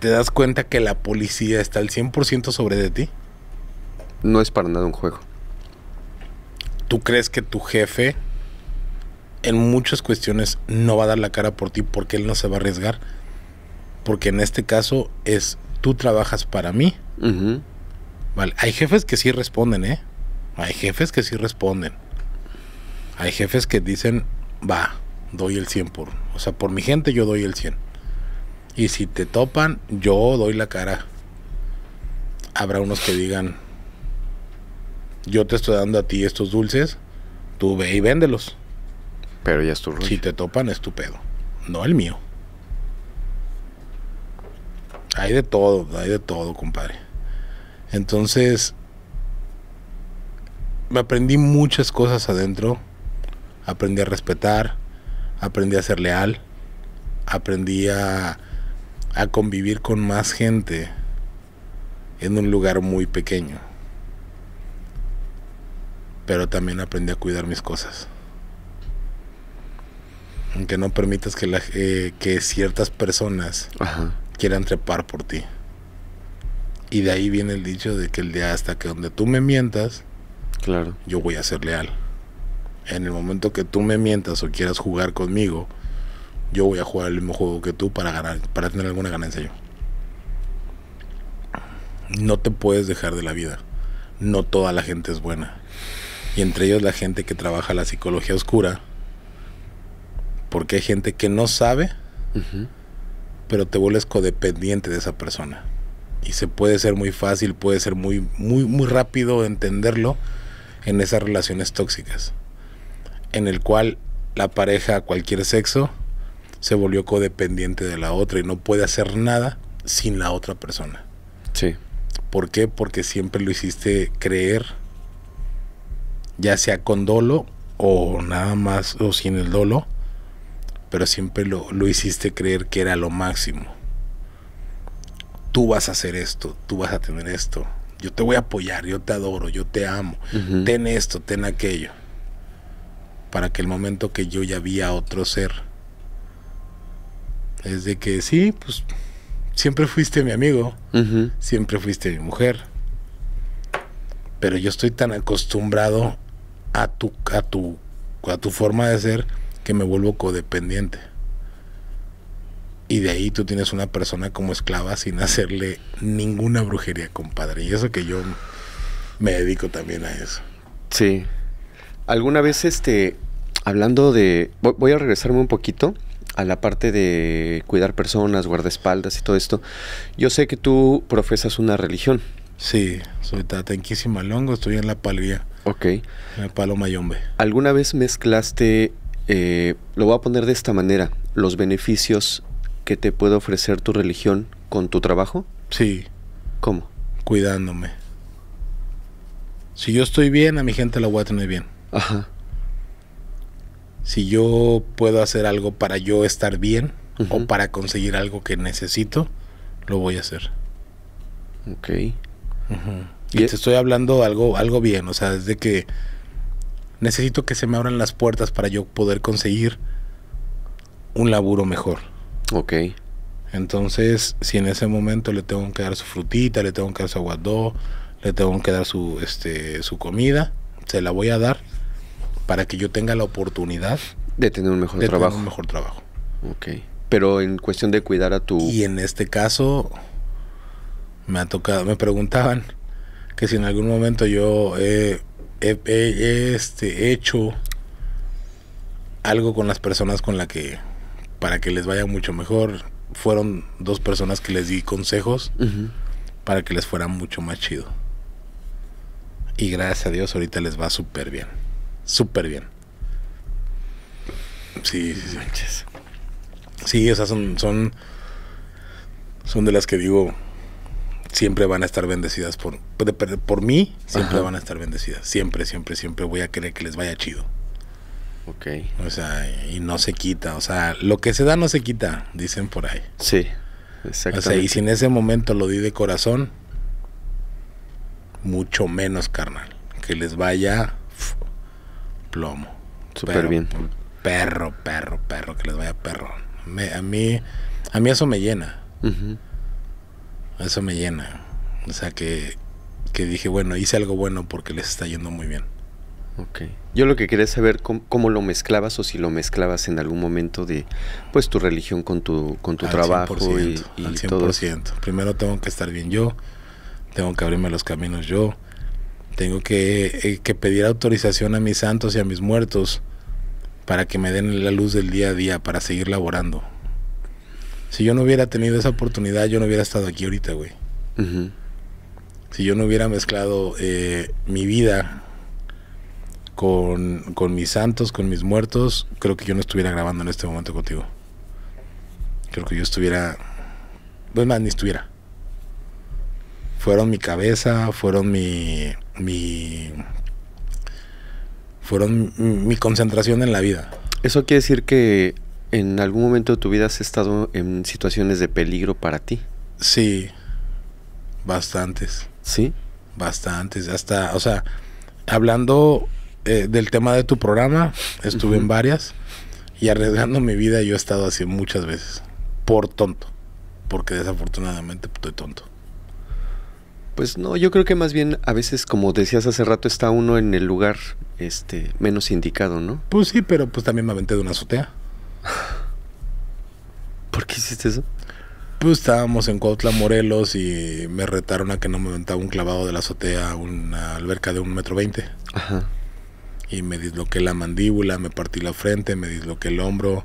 ¿Te das cuenta que la policía está al 100% sobre de ti? no es para nada un juego. ¿Tú crees que tu jefe en muchas cuestiones no va a dar la cara por ti porque él no se va a arriesgar? Porque en este caso es tú trabajas para mí. Vale, hay jefes que sí responden, ¿eh? Hay jefes que sí responden. Hay jefes que dicen, va, doy el 100 por... O sea, por mi gente yo doy el 100. Y si te topan, yo doy la cara. Habrá unos que digan, yo te estoy dando a ti estos dulces, tú ve y véndelos. Pero ya es tu rollo. Si te topan, es tu pedo, no el mío. Hay de todo, hay de todo, compadre. Entonces, me aprendí muchas cosas adentro. Aprendí a respetar, aprendí a ser leal, aprendí a, a convivir con más gente en un lugar muy pequeño pero también aprendí a cuidar mis cosas. Aunque no permitas que, eh, que ciertas personas quieran trepar por ti. Y de ahí viene el dicho de que el día hasta que donde tú me mientas, claro. yo voy a ser leal. En el momento que tú me mientas o quieras jugar conmigo, yo voy a jugar el mismo juego que tú para ganar, para tener alguna ganancia yo. No te puedes dejar de la vida. No toda la gente es buena y entre ellos la gente que trabaja la psicología oscura, porque hay gente que no sabe, pero te vuelves codependiente de esa persona. Y se puede ser muy fácil, puede ser muy, muy, muy rápido entenderlo en esas relaciones tóxicas, en el cual la pareja, cualquier sexo, se volvió codependiente de la otra y no puede hacer nada sin la otra persona. Sí. ¿Por qué? Porque siempre lo hiciste creer ya sea con dolo o nada más o sin el dolo, pero siempre lo, hiciste creer que era lo máximo. Tú vas a hacer esto, tú vas a tener esto, yo te voy a apoyar, yo te adoro, yo te amo, ten esto, ten aquello, para que el momento que yo ya vi a otro ser, es de que sí, pues siempre fuiste mi amigo, siempre fuiste mi mujer, pero yo estoy tan acostumbrado a tu, a tu, a tu forma de ser que me vuelvo codependiente. Y de ahí tú tienes una persona como esclava sin hacerle ninguna brujería, compadre. Y eso que yo me dedico también a eso. Sí. Alguna vez, este, hablando de. Voy a regresarme un poquito a la parte de cuidar personas, guardaespaldas y todo esto. Yo sé que tú profesas una religión. Sí, soy tanquísima, longo estoy en la palía Ok. El palo mayombe. ¿Alguna vez mezclaste, eh, lo voy a poner de esta manera, los beneficios que te puede ofrecer tu religión con tu trabajo? Sí. ¿Cómo? Cuidándome. Si yo estoy bien, a mi gente la voy a tener bien. Ajá. Si yo puedo hacer algo para yo estar bien o para conseguir algo que necesito, lo voy a hacer. Ok. Ajá. Y, te estoy hablando algo, algo bien, o sea, de que necesito que se me abran las puertas para yo poder conseguir un laburo mejor. Ok. Entonces, si en ese momento le tengo que dar su frutita, le tengo que dar su aguadó, le tengo que dar su, este, su comida, se la voy a dar para que yo tenga la oportunidad de tener un mejor de trabajo. Tener un mejor trabajo. Ok. Pero en cuestión de cuidar a tu... Y en este caso, me ha tocado, me preguntaban, que si en algún momento yo este, he, hecho algo con las personas con la que para que les vaya mucho mejor, fueron dos personas que les di consejos para que les fuera mucho más chido. Y gracias a Dios ahorita les va súper bien. Súper bien. Sí, sí, sí. Sí, esas son, son, son de las que digo, siempre van a estar bendecidas por, por, por mí, siempre van a estar bendecidas. Siempre, siempre, siempre voy a querer que les vaya chido. Ok. O sea, y no se quita. O sea, lo que se da no se quita, dicen por ahí. Sí, exactamente. O sea, y si en ese momento lo di de corazón, mucho menos, carnal. Que les vaya plomo. Súper bien. Perro, perro, perro, que les vaya perro. a, mí, a mí eso me llena. Eso me llena. O sea, que, que dije, bueno, hice algo bueno porque les está yendo muy bien. Ok. Yo lo que quería saber cómo, lo mezclabas o si lo mezclabas en algún momento de pues tu religión con tu con tu trabajo 100%, y, y 100%. Primero tengo que estar bien yo, tengo que abrirme los caminos yo, tengo que, eh, que, pedir autorización a mis santos y a mis muertos para que me den la luz del día a día para seguir laborando. Si yo no hubiera tenido esa oportunidad, yo no hubiera estado aquí ahorita, güey. Si yo no hubiera mezclado eh, mi vida con, con mis santos, con mis muertos, creo que yo no estuviera grabando en este momento contigo. Creo que yo estuviera... Pues más, ni estuviera. Fueron mi cabeza, fueron mi... mi fueron mi concentración en la vida. Eso quiere decir que ¿En algún momento de tu vida has estado en situaciones de peligro para ti? Sí, bastantes. ¿Sí? Bastantes, hasta, o sea, hablando eh, del tema de tu programa, estuve en varias y arriesgando mi vida yo he estado así muchas veces, por tonto, porque desafortunadamente estoy tonto. Pues no, yo creo que más bien a veces, como decías hace rato, está uno en el lugar este menos indicado, ¿no? Pues sí, pero pues también me aventé de una azotea. ¿Por qué hiciste eso? Pues estábamos en Cuautla, Morelos y me retaron a que no me aventaba un clavado de la azotea a una alberca de un metro veinte. Ajá. Y me disloqué la mandíbula, me partí la frente, me disloqué el hombro,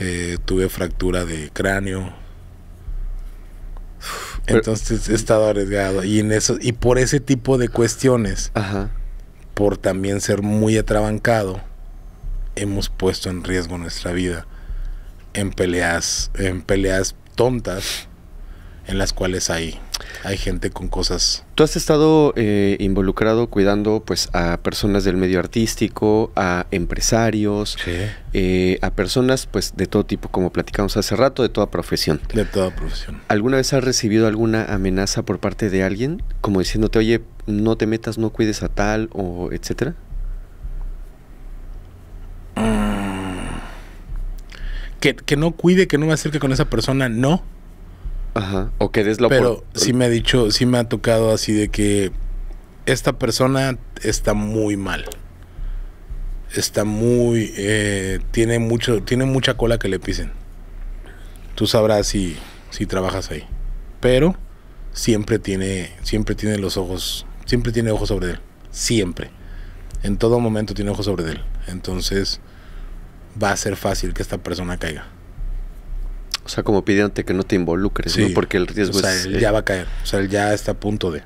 eh, tuve fractura de cráneo. Entonces he estado arriesgado y en eso y por ese tipo de cuestiones, por también ser muy atrabancado, hemos puesto en riesgo nuestra vida en peleas, en peleas tontas en las cuales hay, hay gente con cosas. Tú has estado eh, involucrado cuidando pues a personas del medio artístico, a empresarios, eh, a personas pues de todo tipo, como platicamos hace rato, de toda profesión. De toda profesión. ¿Alguna vez has recibido alguna amenaza por parte de alguien, como diciéndote, oye, no te metas, no cuides a tal o etcétera? que, no cuide, que no me acerque con esa persona, no. Ajá. O que des Pero sí me ha dicho, sí me ha tocado así de que esta persona está muy mal. Está muy. Eh, tiene mucho. Tiene mucha cola que le pisen. Tú sabrás si, si trabajas ahí. Pero siempre tiene. Siempre tiene los ojos. Siempre tiene ojos sobre él. Siempre. En todo momento tiene ojos sobre él. Entonces va a ser fácil que esta persona caiga. O sea, como pidiéndote que no te involucres, ¿no? Porque el riesgo o sea, Él ya va a caer. O sea, él ya está a punto de.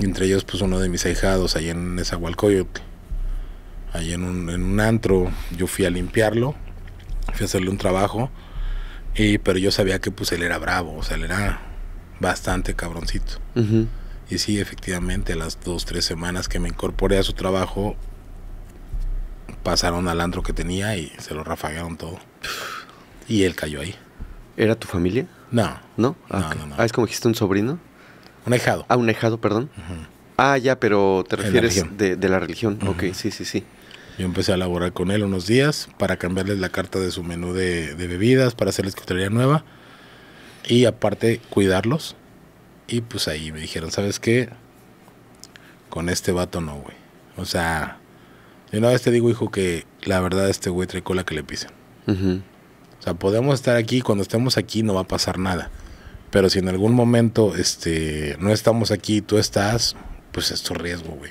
Entre ellos, pues uno de mis ahijados, ahí en esa Allí en un, en un antro, yo fui a limpiarlo, fui a hacerle un trabajo. Y, pero yo sabía que pues él era bravo, o sea, él era bastante cabroncito. Y sí, efectivamente, a las dos, tres semanas que me incorporé a su trabajo, pasaron al antro que tenía y se lo rafagaron todo. Y él cayó ahí. ¿Era tu familia? No. ¿No? Ah, no, no, no. Ah, es como dijiste un sobrino. Un ejado. Ah, un ejado, perdón. Ah, ya, pero te refieres de, la religión. Ok, sí, sí, sí. Yo empecé a laborar con él unos días para cambiarles la carta de su menú de, bebidas, para hacerles coctelería nueva y aparte cuidarlos. Y pues ahí me dijeron, ¿sabes qué? Con este vato no, güey. O sea, y una vez te digo, hijo, que la verdad este güey trae cola que le pisen. O sea, podemos estar aquí, cuando estemos aquí no va a pasar nada. Pero si en algún momento este, no estamos aquí tú estás, pues es tu riesgo, güey.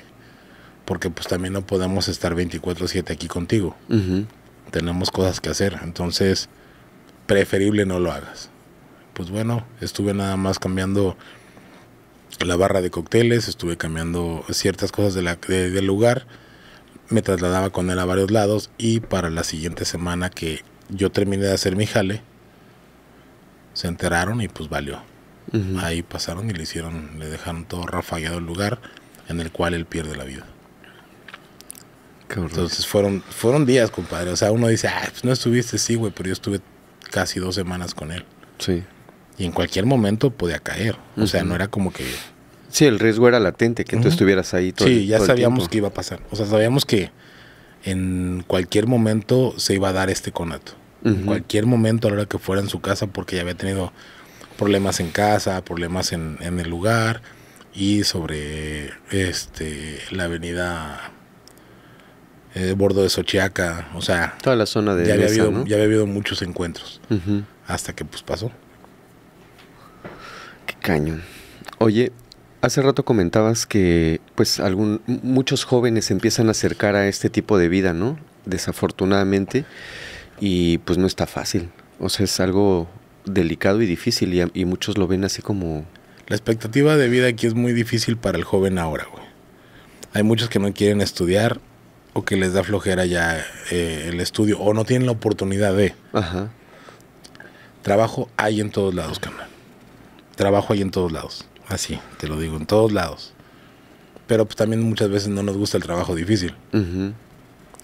Porque pues también no podemos estar 24/7 aquí contigo. Tenemos cosas que hacer. Entonces, preferible no lo hagas. Pues bueno, estuve nada más cambiando la barra de cócteles estuve cambiando ciertas cosas de la, del lugar me trasladaba con él a varios lados y para la siguiente semana que yo terminé de hacer mi jale, se enteraron y pues valió. Ahí pasaron y le hicieron, le dejaron todo rafagado el lugar en el cual él pierde la vida. Entonces fueron, fueron días, compadre. O sea, uno dice, ah, pues no estuviste, sí, güey, pero yo estuve casi dos semanas con él. Sí. Y en cualquier momento podía caer. O sea, no era como que Sí, el riesgo era latente, que tú estuvieras ahí todo Sí, ya sabíamos que iba a pasar. O sea, sabíamos que en cualquier momento se iba a dar este conato. En cualquier momento, a la hora que fuera en su casa, porque ya había tenido problemas en casa, problemas en, el lugar y sobre este la avenida eh, bordo de Sochiaca. o sea, toda la zona de ya había, habido, muchos encuentros hasta que pues pasó. Qué caño. Oye, Hace rato comentabas que pues algún, muchos jóvenes empiezan a acercar a este tipo de vida, ¿no? Desafortunadamente, y pues no está fácil. O sea, es algo delicado y difícil y, muchos lo ven así como... La expectativa de vida aquí es muy difícil para el joven ahora, güey. Hay muchos que no quieren estudiar o que les da flojera ya eh, el estudio o no tienen la oportunidad de... Ajá. Trabajo hay en todos lados, carnal. Trabajo hay en todos lados Así, te lo digo, en todos lados. Pero pues también muchas veces no nos gusta el trabajo difícil.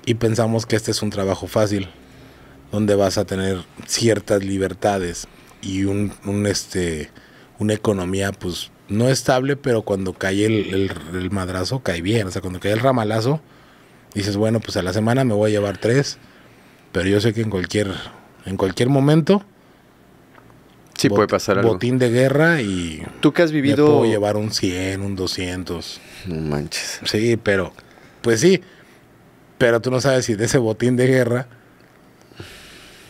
Y pensamos que este es un trabajo fácil, donde vas a tener ciertas libertades y un, este, una economía pues no estable, pero cuando cae el, madrazo cae bien. O sea, cuando cae el ramalazo, dices, bueno, pues a la semana me voy a llevar tres, pero yo sé que en cualquier, en cualquier momento Sí puede pasar algo. Botín de guerra y... Tú que has vivido... Me puedo llevar un 100, un 200. No manches. Sí, pero... Pues sí. Pero tú no sabes si de ese botín de guerra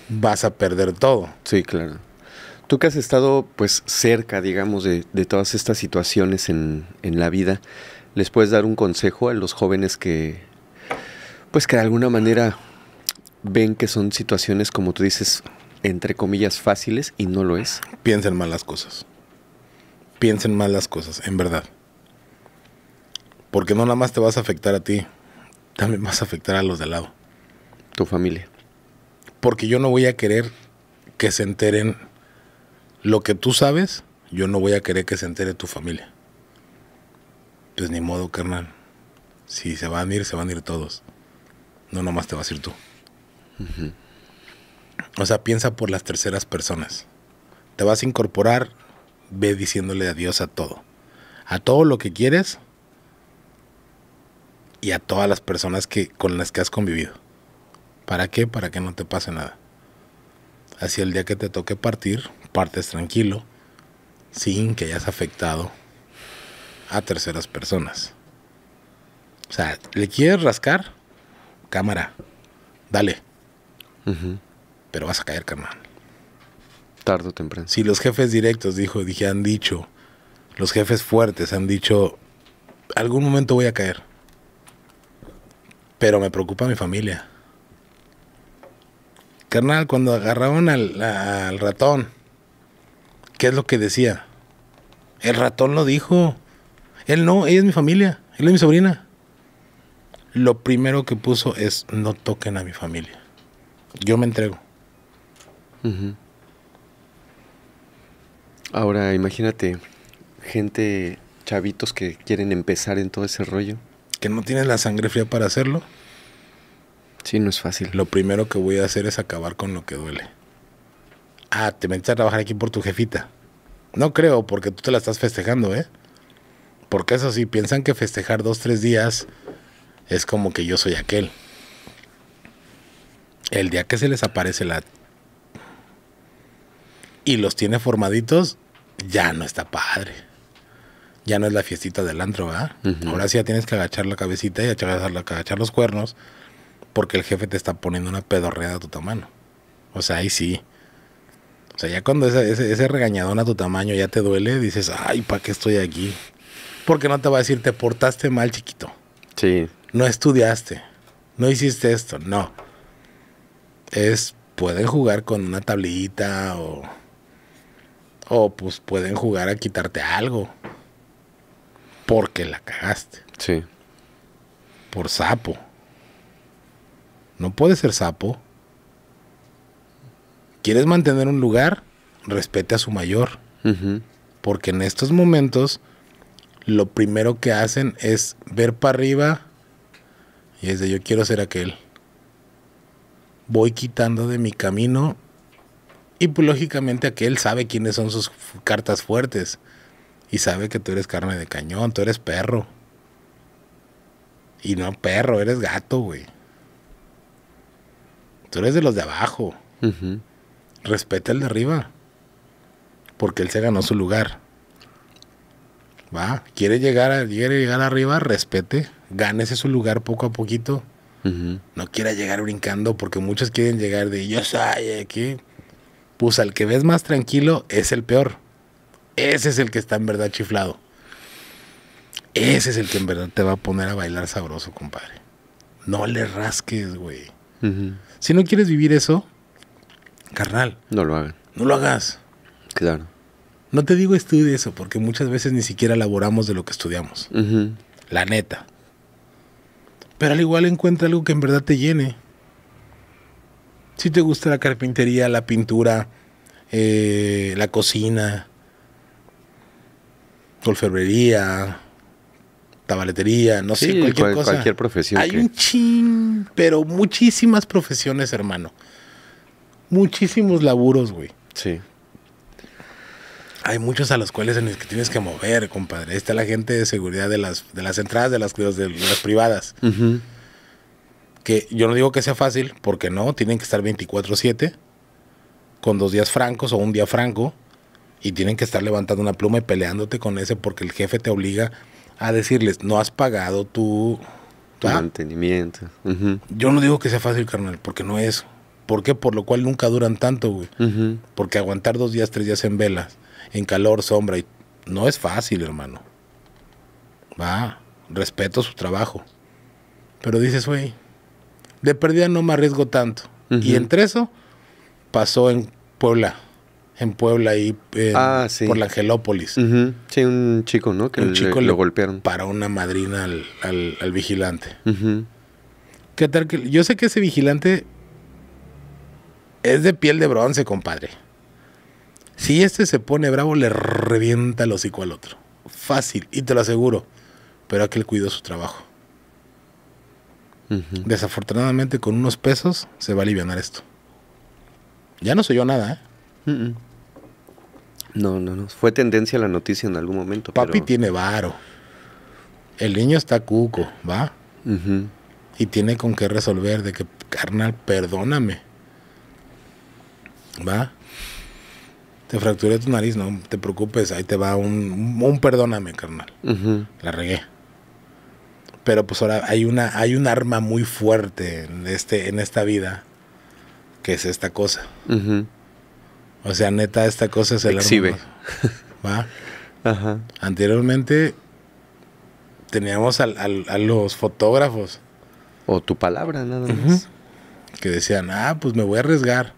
vas a perder todo. Sí, claro. Tú que has estado pues cerca, digamos, de, todas estas situaciones en, en, la vida, ¿les puedes dar un consejo a los jóvenes que, pues que de alguna manera ven que son situaciones, como tú dices, entre comillas fáciles y no lo es. Piensen mal las cosas. Piensen mal las cosas, en verdad. Porque no nada más te vas a afectar a ti, también vas a afectar a los de al lado. Tu familia. Porque yo no voy a querer que se enteren lo que tú sabes, yo no voy a querer que se entere tu familia. Pues ni modo, carnal. Si se van a ir, se van a ir todos. No más te vas a ir tú. O sea, piensa por las terceras personas. Te vas a incorporar, ve diciéndole adiós a todo. A todo lo que quieres y a todas las personas que, con las que has convivido. ¿Para qué? Para que no te pase nada. Así el día que te toque partir, partes tranquilo, sin que hayas afectado a terceras personas. O sea, ¿le quieres rascar? Cámara, dale pero vas a caer, carnal. Tardo o temprano. Si los jefes directos, dijo, dije, han dicho, los jefes fuertes han dicho, algún momento voy a caer. Pero me preocupa mi familia. Carnal, cuando agarraron al, al ratón, ¿qué es lo que decía? El ratón lo dijo. Él no, ella es mi familia, él es mi sobrina. Lo primero que puso es no toquen a mi familia. Yo me entrego. Ahora imagínate gente, chavitos que quieren empezar en todo ese rollo. Que no tienen la sangre fría para hacerlo. Sí, no es fácil. Lo primero que voy a hacer es acabar con lo que duele. Ah, te metes a trabajar aquí por tu jefita. No creo, porque tú te la estás festejando, ¿eh? Porque eso sí, piensan que festejar dos, tres días es como que yo soy aquel. El día que se les aparece la y los tiene formaditos, ya no está padre. Ya no es la fiestita del antro, ¿verdad? Ahora sí ya tienes que agachar la cabecita y agachar, agachar los cuernos porque el jefe te está poniendo una pedorreada a tu tamaño. O sea, ahí sí. O sea, ya cuando ese, regañadón a tu tamaño ya te duele, dices, ay, ¿para qué estoy aquí? Porque no te va a decir, te portaste mal, chiquito. Sí. No estudiaste. No hiciste esto. No. Es, pueden jugar con una tablita o o pues pueden jugar a quitarte algo. Porque la cagaste. Sí. Por sapo. No puedes ser sapo. ¿Quieres mantener un lugar? Respete a su mayor. Porque en estos momentos lo primero que hacen es ver para arriba y es de yo quiero ser aquel. Voy quitando de mi camino pues, lógicamente aquel sabe quiénes son sus cartas fuertes. Y sabe que tú eres carne de cañón, tú eres perro. Y no perro, eres gato, güey. Tú eres de los de abajo. respete Respeta el de arriba. Porque él se ganó su lugar. Va, quiere llegar, a, llegar arriba, respete, gánese su lugar poco a poquito. No quiera llegar brincando porque muchos quieren llegar de yo soy aquí pues al que ves más tranquilo es el peor. Ese es el que está en verdad chiflado. Ese es el que en verdad te va a poner a bailar sabroso, compadre. No le rasques, güey. Si no quieres vivir eso, carnal. No lo No lo hagas. Claro. No te digo estudio eso, porque muchas veces ni siquiera elaboramos de lo que estudiamos. La neta. Pero al igual encuentra algo que en verdad te llene. Si te gusta la carpintería, la pintura, eh, la cocina, golferbería, tabaletería, no sé, cualquier cosa. Cualquier profesión. Hay un chin, pero muchísimas profesiones, hermano. Muchísimos laburos, güey. Sí. Hay muchos a los cuales en los que tienes que mover, compadre. Está la gente de seguridad de las, de las entradas de las, de privadas que yo no digo que sea fácil, porque no, tienen que estar 24/7, con dos días francos o un día franco, y tienen que estar levantando una pluma y peleándote con ese porque el jefe te obliga a decirles, no has pagado tu... mantenimiento. Yo no digo que sea fácil, carnal, porque no es. ¿Por qué? Por lo cual nunca duran tanto, güey. Porque aguantar dos días, tres días en velas, en calor, sombra, y no es fácil, hermano. Va, respeto su trabajo. Pero dices, güey, de pérdida no me arriesgo tanto. Y entre eso, pasó en Puebla. En Puebla, eh, ahí por la Angelópolis. Sí, un chico, ¿no? Que lo golpearon. Para una madrina al, vigilante. ¿Qué tal Yo sé que ese vigilante es de piel de bronce, compadre. Si este se pone bravo, le revienta el hocico al otro. Fácil, y te lo aseguro. Pero aquel cuidó su trabajo. Desafortunadamente, con unos pesos se va a aliviar esto. Ya no soy yo nada, ¿eh? No, no, no. Fue tendencia la noticia en algún momento. Papi tiene varo. El niño está cuco, ¿va? Y tiene con qué resolver de que, carnal, perdóname. ¿Va? Te fracturé tu nariz, no te preocupes, ahí te va un, perdóname, carnal. La regué. Pero pues ahora hay una, hay un arma muy fuerte en este, en esta vida, que es esta cosa. O sea, neta, esta cosa es el arma. ¿Va? Ajá. Anteriormente teníamos a los fotógrafos. O tu palabra, nada más. Que decían, ah, pues me voy a arriesgar.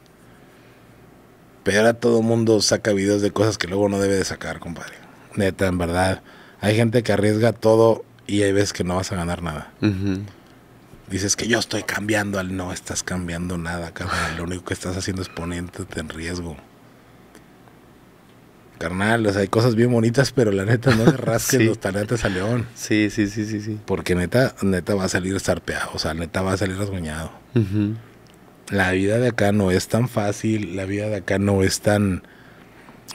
Pero ahora todo mundo saca videos de cosas que luego no debe de sacar, compadre. Neta, en verdad. Hay gente que arriesga todo y hay veces que no vas a ganar nada. Dices que yo estoy cambiando al no, estás cambiando nada, carnal. Lo único que estás haciendo es poniéndote en riesgo. Carnal, o hay cosas bien bonitas, pero la neta no se rasques los talentos a León. Sí, sí, sí, sí, sí. Porque neta, neta va a salir zarpeado o sea, neta va a salir rasguñado. La vida de acá no es tan fácil, la vida de acá no es tan.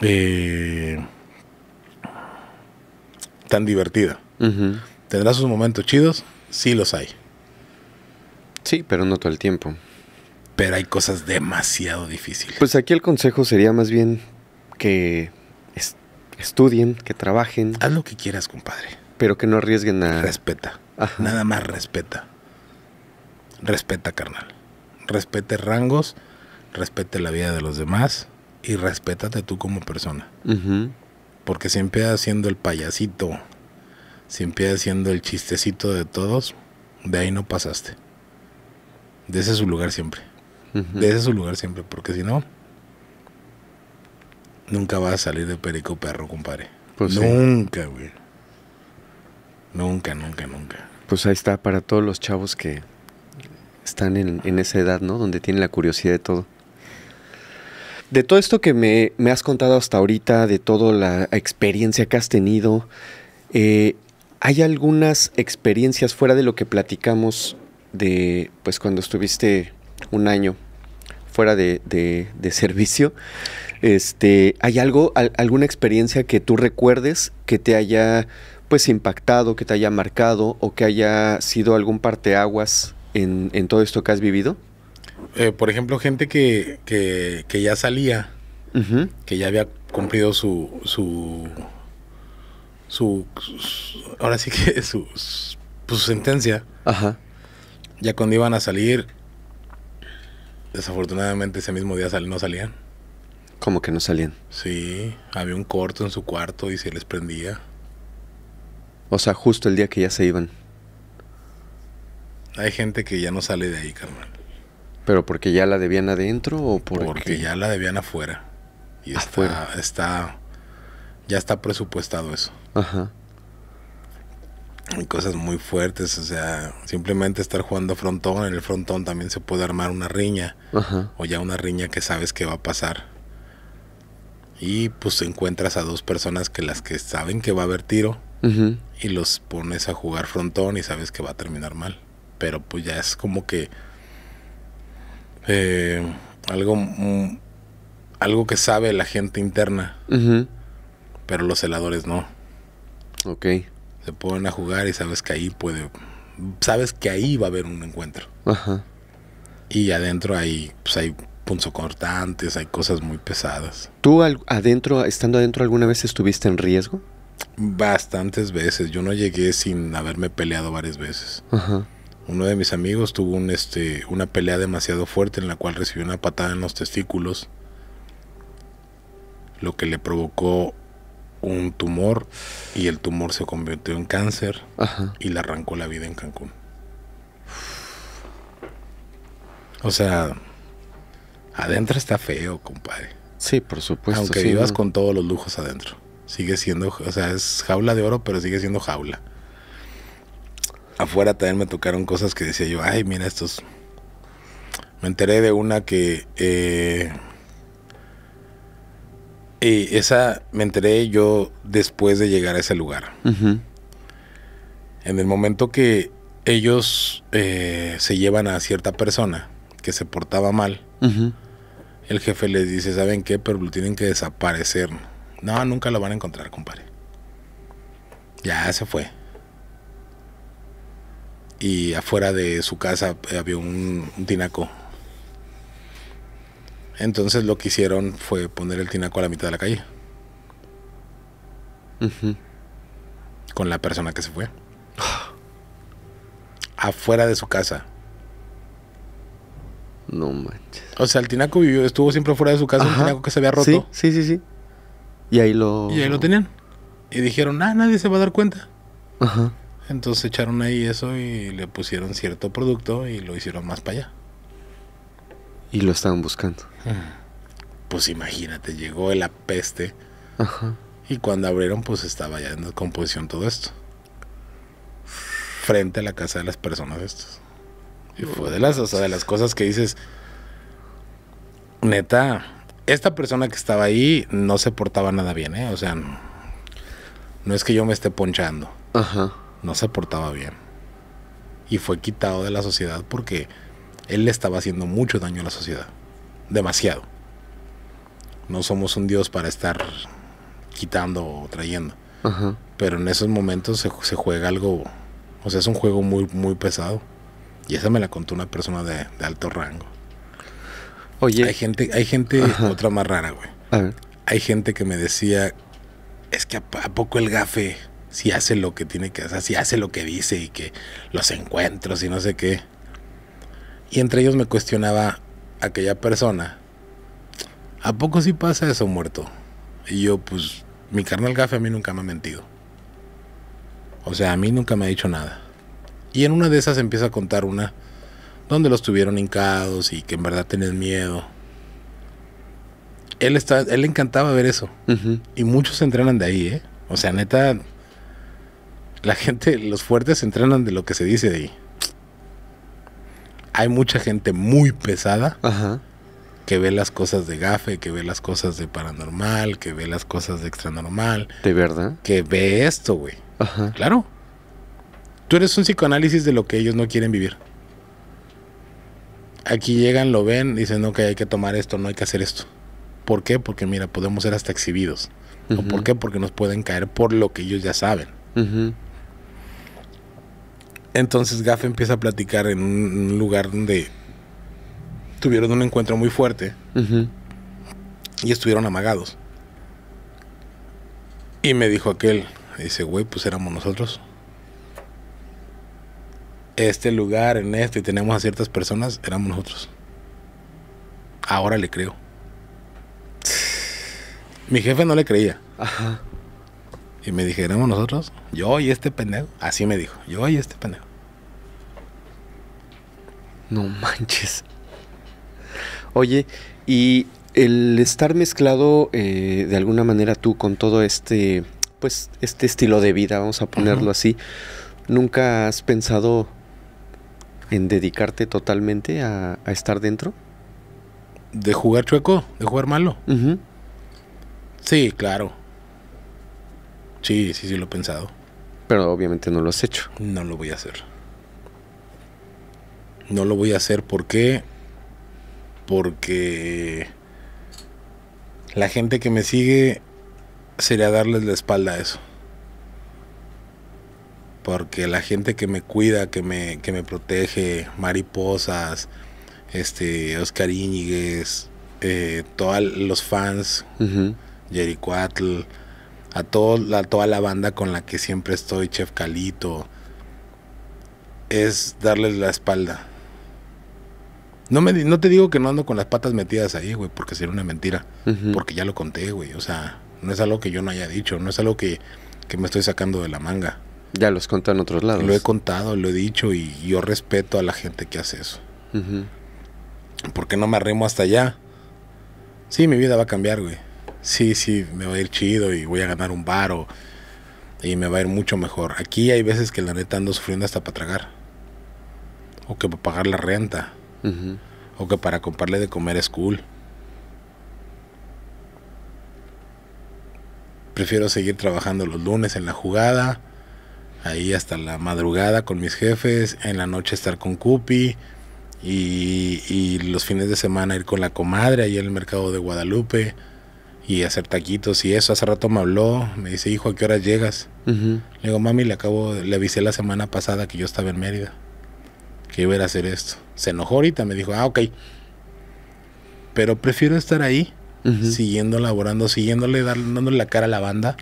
Eh, tan divertida. Ajá Tendrás sus momentos chidos? Sí los hay. Sí, pero no todo el tiempo. Pero hay cosas demasiado difíciles. Pues aquí el consejo sería más bien que estudien, que trabajen. Haz lo que quieras, compadre. Pero que no arriesguen nada. Respeta. Nada más respeta. Respeta, carnal. Respete rangos, respete la vida de los demás y respétate tú como persona. Porque Porque siempre haciendo el payasito si empiezas siendo el chistecito de todos, de ahí no pasaste. De ese su lugar siempre. De ese su lugar siempre, porque si no, nunca vas a salir de Perico Perro, compadre. Pues nunca, güey. Nunca, nunca, nunca. Pues ahí está para todos los chavos que están en, esa edad, ¿no? Donde tienen la curiosidad de todo. De todo esto que me, me has contado hasta ahorita, de toda la experiencia que has tenido, eh, hay algunas experiencias fuera de lo que platicamos de, pues cuando estuviste un año fuera de, servicio, este, ¿hay algo, alguna experiencia que tú recuerdes que te haya pues impactado, que te haya marcado o que haya sido algún parteaguas en, en todo esto que has vivido? Eh, por ejemplo, gente que, ya salía, que ya había cumplido su, su su, ahora sí que su, pues, su, sentencia. Ajá. Ya cuando iban a salir, desafortunadamente ese mismo día no salían. ¿Cómo que no salían? Sí, había un corto en su cuarto y se les prendía. O sea, justo el día que ya se iban. Hay gente que ya no sale de ahí, carnal. ¿Pero porque ya la debían adentro o porque...? Porque ya la debían afuera. Y está, está ya está presupuestado eso. Ajá. cosas muy fuertes, o sea, simplemente estar jugando frontón, en el frontón también se puede armar una riña, Ajá. o ya una riña que sabes que va a pasar. Y pues encuentras a dos personas que las que saben que va a haber tiro, Ajá. y los pones a jugar frontón y sabes que va a terminar mal. Pero pues ya es como que eh, algo, mm, algo que sabe la gente interna. Ajá pero los celadores no. Ok. Se ponen a jugar y sabes que ahí puede, sabes que ahí va a haber un encuentro. Ajá. Y adentro hay, pues hay punzocortantes, hay cosas muy pesadas. ¿Tú adentro, estando adentro alguna vez estuviste en riesgo? Bastantes veces. Yo no llegué sin haberme peleado varias veces. Ajá. Uno de mis amigos tuvo un, este, una pelea demasiado fuerte en la cual recibió una patada en los testículos, lo que le provocó un tumor y el tumor se convirtió en cáncer y le arrancó la vida en Cancún. O sea, adentro está feo, compadre. Sí, por supuesto. Aunque vivas con todos los lujos adentro. Sigue siendo, o sea, es jaula de oro, pero sigue siendo jaula. Afuera también me tocaron cosas que decía yo, ay, mira estos. Me enteré de una que eh, y esa me enteré yo después de llegar a ese lugar. En el momento que ellos eh, se llevan a cierta persona que se portaba mal, el jefe les dice, ¿saben qué? Pero lo tienen que desaparecer. No, nunca lo van a encontrar, compadre. Ya se fue. Y afuera de su casa eh, había un tinaco entonces lo que hicieron fue poner el tinaco a la mitad de la calle. Con la persona que se fue. Afuera de su casa. No manches. O sea, el tinaco vivió, estuvo siempre fuera de su casa, tinaco que se había roto. Sí, sí, sí, Y ahí lo. Y ahí lo tenían. Y dijeron, ah, nadie se va a dar cuenta. Ajá. Entonces echaron ahí eso y le pusieron cierto producto y lo hicieron más para allá. Y lo estaban buscando. Mm. Pues imagínate, llegó la peste. Ajá. Y cuando abrieron, pues estaba ya en composición todo esto. Frente a la casa de las personas estas. Y fue de las, de las cosas que dices, neta, esta persona que estaba ahí no se portaba nada bien, ¿eh? O sea, no, no es que yo me esté ponchando. Ajá. No se portaba bien. Y fue quitado de la sociedad porque él le estaba haciendo mucho daño a la sociedad. Demasiado. No somos un Dios para estar quitando o trayendo. Pero en esos momentos se, juega algo. O sea, es un juego muy, muy pesado. Y esa me la contó una persona de, alto rango. Oye. Hay gente, hay gente, otra más rara, güey. Hay gente que me decía, es que a, poco el gafe si hace lo que tiene que hacer, si hace lo que dice y que los encuentros y no sé qué. Y entre ellos me cuestionaba aquella persona, ¿a poco sí pasa eso, muerto? Y yo, pues, mi carnal gafe a mí nunca me ha mentido. O sea, a mí nunca me ha dicho nada. Y en una de esas empieza a contar una donde los tuvieron hincados y que en verdad tenés miedo. Él, está, él le encantaba ver eso. Y muchos se entrenan de ahí, ¿eh? O sea, neta, la gente, los fuertes se entrenan de lo que se dice de ahí hay mucha gente muy pesada que ve las cosas de gafe, que ve las cosas de paranormal, que ve las cosas de extranormal. ¿De verdad? Que ve esto, güey. Ajá. Claro. Tú eres un psicoanálisis de lo que ellos no quieren vivir. Aquí llegan, lo ven, dicen, no, que hay que tomar esto, no hay que hacer esto. ¿Por qué? Porque mira, podemos ser hasta exhibidos. por qué? Porque nos pueden caer por lo que ellos ya saben. Ajá. Entonces Gaff empieza a platicar en un lugar donde tuvieron un encuentro muy fuerte y estuvieron amagados. Y me dijo aquel, dice, güey, pues éramos nosotros. Este lugar, en este, y tenemos a ciertas personas, éramos nosotros. Ahora le creo. Mi jefe no le creía. Ajá. Y me dijeron nosotros, yo y este pendejo. Así me dijo, yo y este pendejo. No manches. Oye, y el estar mezclado eh, de alguna manera tú con todo este, pues, este estilo de vida, vamos a ponerlo así, ¿nunca has pensado en dedicarte totalmente a, estar dentro? ¿De jugar chueco? ¿De jugar malo? Sí, claro. Sí, sí, sí lo he pensado. Pero obviamente no lo has hecho. No lo voy a hacer. No lo voy a hacer ¿por qué? porque la gente que me sigue sería darles la espalda a eso. Porque la gente que me cuida, que me, que me protege, mariposas, este, Oscar Íñiguez, eh, todos los fans, Jerry Cuatl a, toda la banda con la que siempre estoy, Chef Calito, es darles la espalda. No, me, no te digo que no ando con las patas metidas ahí, güey, porque sería una mentira. Porque ya lo conté, güey. O sea, no es algo que yo no haya dicho, no es algo que, me estoy sacando de la manga. Ya los contó en otros lados. Lo he contado, lo he dicho y yo respeto a la gente que hace eso. porque ¿Por qué no me arrimo hasta allá? Sí, mi vida va a cambiar, güey sí, sí, me va a ir chido y voy a ganar un o y me va a ir mucho mejor. Aquí hay veces que la neta ando sufriendo hasta para tragar. O que para pagar la renta. O que para comprarle de comer es cool. Prefiero seguir trabajando los lunes en la jugada. Ahí hasta la madrugada con mis jefes. En la noche estar con Cupi. Y, los fines de semana ir con la comadre ahí en el mercado de Guadalupe y hacer taquitos y eso. Hace rato me habló, me dice, hijo, ¿a qué hora llegas? Le digo, mami, le acabo, le avisé la semana pasada que yo estaba en Mérida, que iba a hacer esto. Se enojó ahorita, me dijo, ah, ok. Pero prefiero estar ahí, siguiendo laborando, siguiéndole, dándole la cara a la banda.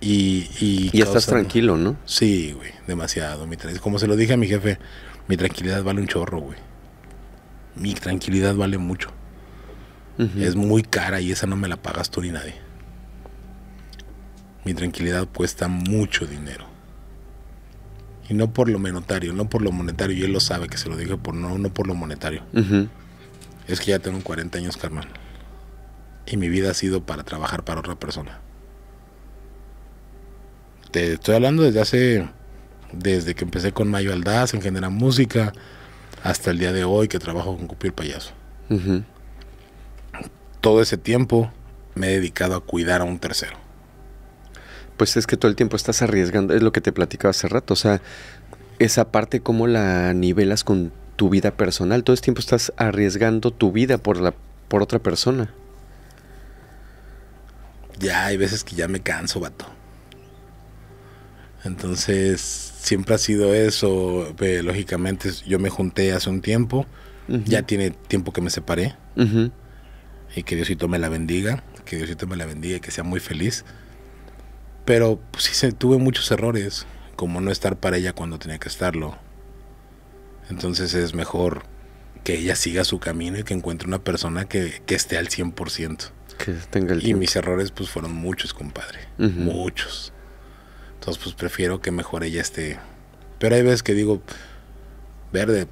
Y, y, estás tranquilo, ¿no? Sí, güey, demasiado. Mi Como se lo dije a mi jefe, mi tranquilidad vale un chorro, güey. Mi tranquilidad vale mucho. Es muy cara y esa no me la pagas tú ni nadie. Mi tranquilidad cuesta mucho dinero. Y no por lo monetario, no por lo monetario. Y él lo sabe que se lo dije por no, no por lo monetario. Es que ya tengo 40 años, carnal. Y mi vida ha sido para trabajar para otra persona. Te estoy hablando desde hace. Desde que empecé con Mayo Aldaz en general Música hasta el día de hoy que trabajo con Cupir el Payaso todo ese tiempo me he dedicado a cuidar a un tercero. Pues es que todo el tiempo estás arriesgando, es lo que te platicaba hace rato, o sea, esa parte cómo la nivelas con tu vida personal, todo el tiempo estás arriesgando tu vida por, la, por otra persona. Ya, hay veces que ya me canso, vato. Entonces, siempre ha sido eso. Eh, lógicamente, yo me junté hace un tiempo. Ya tiene tiempo que me separé y que Diosito me la bendiga, que Diosito me la bendiga y que sea muy feliz. Pero pues, sí tuve muchos errores, como no estar para ella cuando tenía que estarlo. Entonces es mejor que ella siga su camino y que encuentre una persona que, que esté al 100%. Que tenga el y mis errores pues fueron muchos, compadre. Muchos. Entonces pues prefiero que mejor ella esté. Pero hay veces que digo, verde,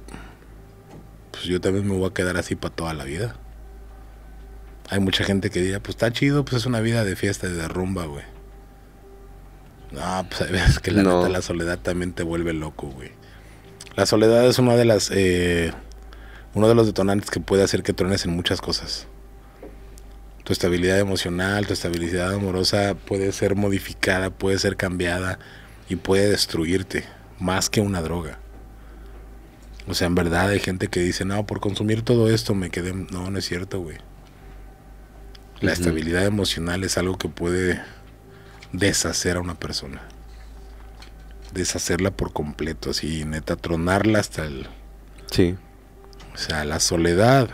pues yo también me voy a quedar así para toda la vida hay mucha gente que diría, pues está chido, pues es una vida de fiesta y de rumba, güey. No, pues es que la, soledad también te vuelve loco, güey. La soledad es una de las, eh, uno de los detonantes que puede hacer que trones en muchas cosas. Tu estabilidad emocional, tu estabilidad amorosa puede ser modificada, puede ser cambiada y puede destruirte más que una droga. O sea, en verdad hay gente que dice, no, por consumir todo esto me quedé... No, no es cierto, güey. La estabilidad emocional es algo que puede deshacer a una persona. Deshacerla por completo, así, neta, tronarla hasta el... Sí. O sea, la soledad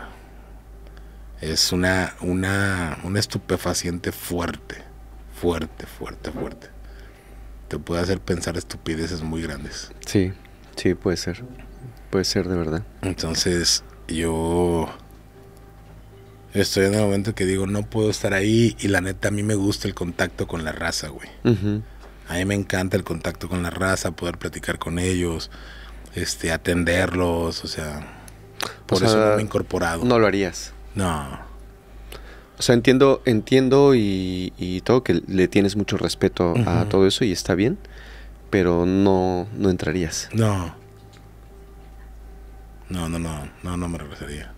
es una, una, una estupefaciente fuerte, fuerte, fuerte, fuerte. Te puede hacer pensar estupideces muy grandes. Sí, sí, puede ser. Puede ser de verdad. Entonces, yo estoy en el momento que digo, no puedo estar ahí y la neta a mí me gusta el contacto con la raza, güey. A mí me encanta el contacto con la raza, poder platicar con ellos, este, atenderlos, o sea, por eso no me he incorporado. No lo harías. No. O sea, entiendo, entiendo y, todo que le tienes mucho respeto a todo eso y está bien, pero no, no entrarías. No. No, no, no, no, no me regresaría.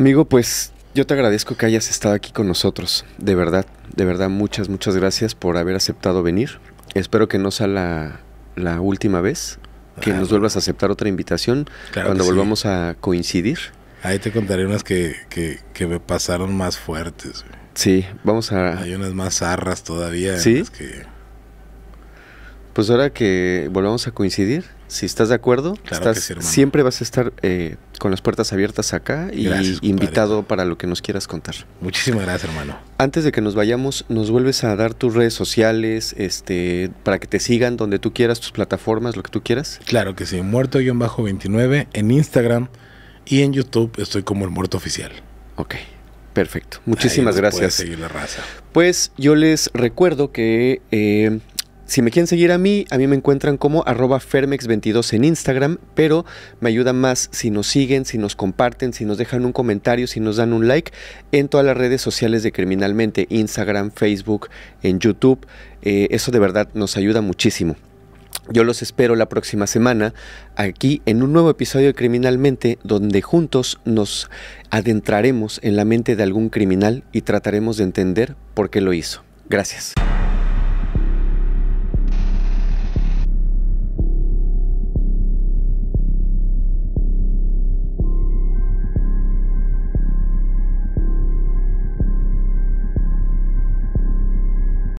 Amigo, pues yo te agradezco que hayas estado aquí con nosotros, de verdad, de verdad, muchas, muchas gracias por haber aceptado venir. Espero que no sea la, última vez que ah, nos vuelvas a aceptar otra invitación cuando volvamos a coincidir. Ahí te contaré unas que, me pasaron más fuertes. Sí, vamos a... Hay unas más zarras todavía. Sí. Que... Pues ahora que volvamos a coincidir, si estás de acuerdo, siempre vas a estar eh, con las puertas abiertas acá y invitado para lo que nos quieras contar. Muchísimas gracias, hermano. Antes de que nos vayamos, nos vuelves a dar tus redes sociales, este, para que te sigan donde tú quieras, tus plataformas, lo que tú quieras. Claro que sí, muerto-29 en Instagram y en YouTube estoy como el muerto oficial. Ok. Perfecto, muchísimas gracias. Seguir la raza. Pues yo les recuerdo que eh, si me quieren seguir a mí, a mí me encuentran como arroba fermex22 en Instagram, pero me ayuda más si nos siguen, si nos comparten, si nos dejan un comentario, si nos dan un like en todas las redes sociales de Criminalmente, Instagram, Facebook, en YouTube. Eh, eso de verdad nos ayuda muchísimo. Yo los espero la próxima semana aquí en un nuevo episodio de Criminalmente donde juntos nos adentraremos en la mente de algún criminal y trataremos de entender por qué lo hizo. Gracias.